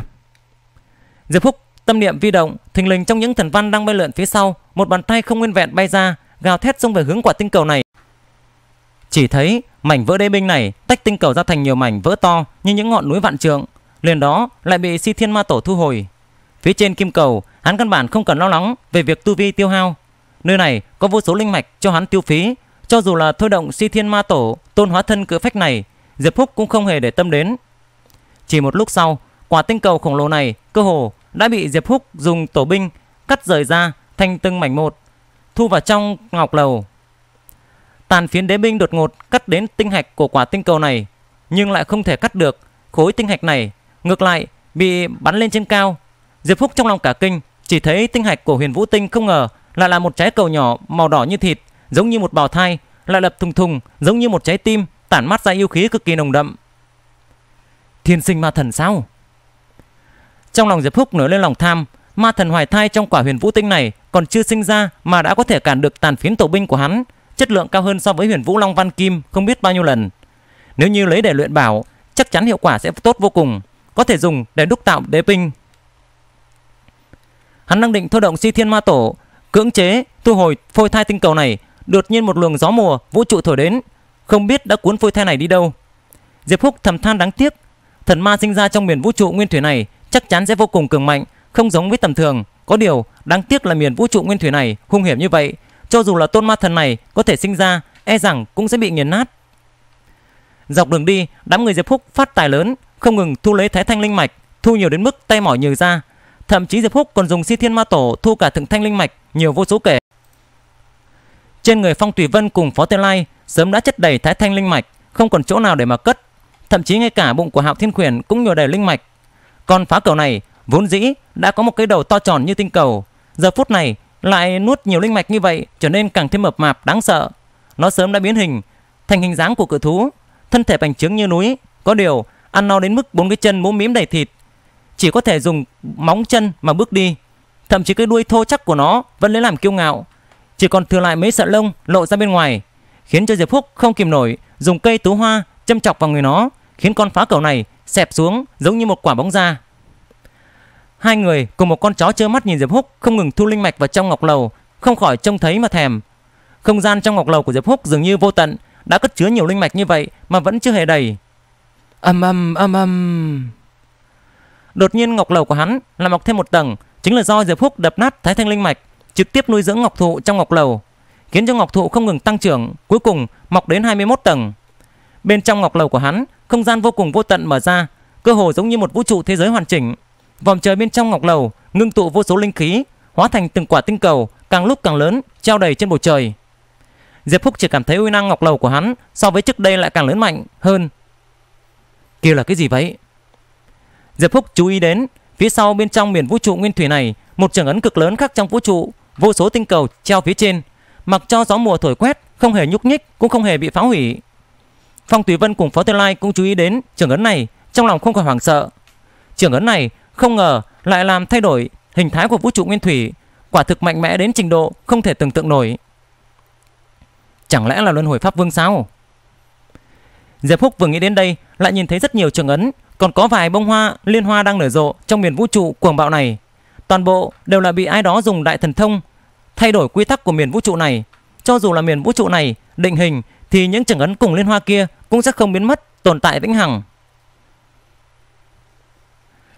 Diệp Phúc tâm niệm vi động, thình lình trong những thần văn đang bay lượn phía sau, một bàn tay không nguyên vẹn bay ra, gào thét xông về hướng quả tinh cầu này. Chỉ thấy mảnh vỡ đế binh này tách tinh cầu ra thành nhiều mảnh vỡ to như những ngọn núi vạn trượng, liền đó lại bị Si Thiên Ma Tổ thu hồi. Phía trên kim cầu, hắn căn bản không cần lo lắng về việc tu vi tiêu hao. Nơi này có vô số linh mạch cho hắn tiêu phí, cho dù là thôi động si thiên ma tổ tôn hóa thân cự phách này, Diệp Húc cũng không hề để tâm đến. Chỉ một lúc sau, quả tinh cầu khổng lồ này cơ hồ đã bị Diệp Húc dùng tổ binh cắt rời ra thành từng mảnh một, thu vào trong ngọc lầu. Tàn phiến đế binh đột ngột cắt đến tinh hạch của quả tinh cầu này, nhưng lại không thể cắt được khối tinh hạch này, ngược lại bị bắn lên trên cao Diệp Phúc trong lòng cả kinh, chỉ thấy tinh hạch của Huyền Vũ Tinh không ngờ lại là một trái cầu nhỏ màu đỏ như thịt, giống như một bào thai, lại lập thùng thùng, giống như một trái tim, tản mát ra yêu khí cực kỳ nồng đậm. Thiên sinh ma thần sao? Trong lòng Diệp Phúc nổi lên lòng tham, ma thần hoài thai trong quả Huyền Vũ Tinh này còn chưa sinh ra mà đã có thể cản được tàn phiến tổ binh của hắn, chất lượng cao hơn so với Huyền Vũ Long Văn Kim không biết bao nhiêu lần. Nếu như lấy để luyện bảo, chắc chắn hiệu quả sẽ tốt vô cùng, có thể dùng để đúc tạo đế binh. Hắn đang định thôi động si thiên ma tổ, cưỡng chế, thu hồi phôi thai tinh cầu này, đột nhiên một luồng gió mùa vũ trụ thổi đến, không biết đã cuốn phôi thai này đi đâu. Diệp Húc thầm than đáng tiếc, thần ma sinh ra trong miền vũ trụ nguyên thủy này chắc chắn sẽ vô cùng cường mạnh, không giống với tầm thường. Có điều, đáng tiếc là miền vũ trụ nguyên thủy này hung hiểm như vậy, cho dù là tôn ma thần này có thể sinh ra, e rằng cũng sẽ bị nghiền nát. Dọc đường đi, đám người Diệp Phúc phát tài lớn, không ngừng thu lấy thái thanh linh mạch, thu nhiều đến mức tay mỏi nhừ ra, Thậm chí Diệp Húc còn dùng Si Thiên Ma Tổ thu cả thượng thanh linh mạch nhiều vô số kể. Trên người Phong Tùy Vân cùng Phó Tiên Lai sớm đã chất đầy thái thanh linh mạch, không còn chỗ nào để mà cất. Thậm chí ngay cả bụng của Hạo Thiên Quyền cũng nhồi đầy linh mạch. Còn phá cầu này vốn dĩ đã có một cái đầu to tròn như tinh cầu, giờ phút này lại nuốt nhiều linh mạch như vậy trở nên càng thêm mập mạp đáng sợ. Nó sớm đã biến hình thành hình dáng của cự thú, thân thể bành trướng như núi, có điều ăn no đến mức bốn cái chân múm mím đầy thịt, chỉ có thể dùng móng chân mà bước đi. Thậm chí cái đuôi thô chắc của nó vẫn lấy làm kiêu ngạo. Chỉ còn thừa lại mấy sợi lông lộ ra bên ngoài, khiến cho Diệp Phúc không kìm nổi, dùng cây tú hoa châm chọc vào người nó, khiến con phá cầu này xẹp xuống giống như một quả bóng da. Hai người cùng một con chó trơ mắt nhìn Diệp Húc không ngừng thu linh mạch vào trong ngọc lầu, không khỏi trông thấy mà thèm. Không gian trong ngọc lầu của Diệp Húc dường như vô tận, đã cất chứa nhiều linh mạch như vậy mà vẫn chưa hề đầy. Âm âm âm âm. Đột nhiên ngọc lầu của hắn là mọc thêm một tầng, chính là do Diệp Phúc đập nát Thái Thanh linh mạch, trực tiếp nuôi dưỡng ngọc thụ trong ngọc lầu, khiến cho ngọc thụ không ngừng tăng trưởng, cuối cùng mọc đến 21 tầng. Bên trong ngọc lầu của hắn, không gian vô cùng vô tận mở ra, cơ hồ giống như một vũ trụ thế giới hoàn chỉnh. Vòng trời bên trong ngọc lầu ngưng tụ vô số linh khí, hóa thành từng quả tinh cầu, càng lúc càng lớn, treo đầy trên bầu trời. Diệp Phúc chỉ cảm thấy uy năng ngọc lầu của hắn so với trước đây lại càng lớn mạnh hơn. Kia là cái gì vậy? Diệp Phúc chú ý đến, phía sau bên trong miền vũ trụ nguyên thủy này, một trường ấn cực lớn khác trong vũ trụ, vô số tinh cầu treo phía trên, mặc cho gió mùa thổi quét, không hề nhúc nhích, cũng không hề bị phá hủy. Phong Tùy Vân cùng Phó Tư Lai cũng chú ý đến trường ấn này, trong lòng không khỏi hoảng sợ. Trường ấn này không ngờ lại làm thay đổi hình thái của vũ trụ nguyên thủy, quả thực mạnh mẽ đến trình độ không thể tưởng tượng nổi. Chẳng lẽ là luân hồi pháp vương sao? Diệp Phúc vừa nghĩ đến đây lại nhìn thấy rất nhiều trường ấn còn có vài bông hoa liên hoa đang nở rộ trong miền vũ trụ cuồng bạo này. Toàn bộ đều là bị ai đó dùng đại thần thông thay đổi quy tắc của miền vũ trụ này. Cho dù là miền vũ trụ này định hình thì những chẳng ấn cùng liên hoa kia cũng sẽ không biến mất, tồn tại vĩnh hằng.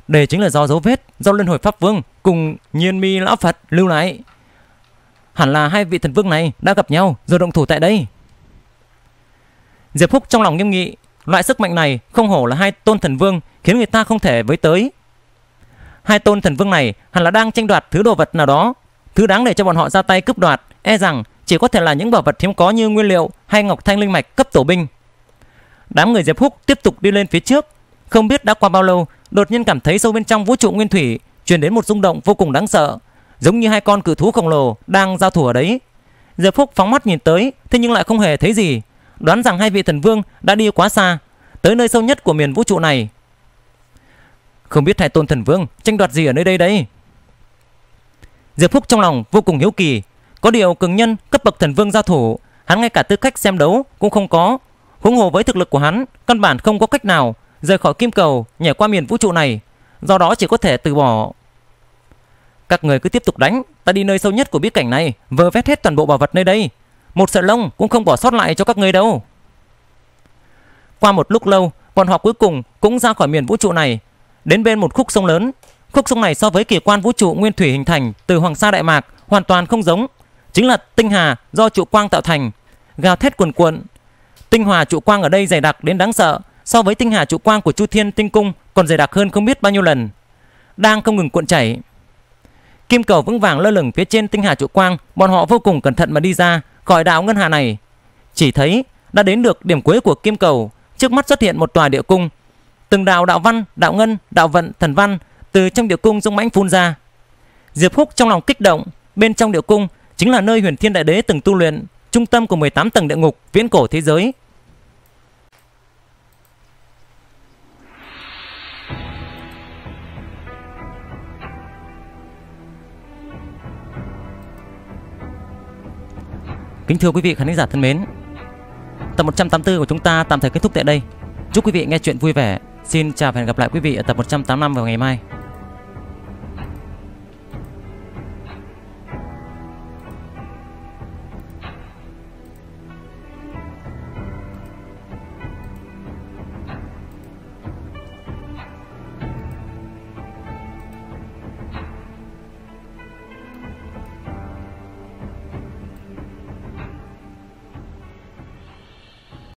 Đây chính là do dấu vết do liên Hồi Pháp Vương cùng Nhiên Mi Lão Phật lưu lại. Hẳn là hai vị thần vương này đã gặp nhau rồi động thủ tại đây. Diệp Phúc trong lòng nghiêm nghị, Loại sức mạnh này không hổ là hai tôn thần vương khiến người ta không thể với tới. Hai tôn thần vương này hẳn là đang tranh đoạt thứ đồ vật nào đó. Thứ đáng để cho bọn họ ra tay cướp đoạt e rằng chỉ có thể là những bảo vật hiếm có như nguyên liệu hay ngọc thanh linh mạch cấp tổ binh. Đám người Diệp Húc tiếp tục đi lên phía trước. Không biết đã qua bao lâu, đột nhiên cảm thấy sâu bên trong vũ trụ nguyên thủy truyền đến một rung động vô cùng đáng sợ, giống như hai con cự thú khổng lồ đang giao thủ ở đấy. Diệp Phúc phóng mắt nhìn tới, thế nhưng lại không hề thấy gì, đoán rằng hai vị thần vương đã đi quá xa, tới nơi sâu nhất của miền vũ trụ này. Không biết hai tôn thần vương tranh đoạt gì ở nơi đây đấy. Diệp Phúc trong lòng vô cùng hiếu kỳ, có điều cường nhân cấp bậc thần vương giao thủ, hắn ngay cả tư cách xem đấu cũng không có. Huống hồ với thực lực của hắn, căn bản không có cách nào rời khỏi kim cầu nhảy qua miền vũ trụ này, do đó chỉ có thể từ bỏ. Các người cứ tiếp tục đánh, ta đi nơi sâu nhất của bí cảnh này, vơ vét hết toàn bộ bảo vật nơi đây, một sợi lông cũng không bỏ sót lại cho các ngươi đâu Qua một lúc lâu Bọn họ cuối cùng cũng ra khỏi miền vũ trụ này Đến bên một khúc sông lớn Khúc sông này so với kỳ quan vũ trụ nguyên thủy hình thành Từ Hoàng Sa Đại Mạc hoàn toàn không giống Chính là tinh hà do trụ quang tạo thành Gào thét cuồn cuộn Tinh hòa trụ quang ở đây dày đặc đến đáng sợ So với tinh hà trụ quang của Chu Thiên Tinh Cung Còn dày đặc hơn không biết bao nhiêu lần Đang không ngừng cuộn chảy Kim cầu vững vàng lơ lửng phía trên tinh hà trụ quang Bọn họ vô cùng cẩn thận mà đi ra khỏi đảo ngân hà này. Chỉ thấy đã đến được điểm cuối của kim cầu, trước mắt xuất hiện một tòa địa cung. Từng đạo đạo văn, đạo ngân, đạo vận, thần văn từ trong địa cung dũng mãnh phun ra. Diệp Húc trong lòng kích động, bên trong địa cung chính là nơi Huyền Thiên Đại Đế từng tu luyện, trung tâm của 18 tầng địa ngục viễn cổ thế giới. Kính thưa quý vị khán giả thân mến, tập 184 của chúng ta tạm thời kết thúc tại đây. Chúc quý vị nghe chuyện vui vẻ. Xin chào và hẹn gặp lại quý vị ở tập 185 vào ngày mai.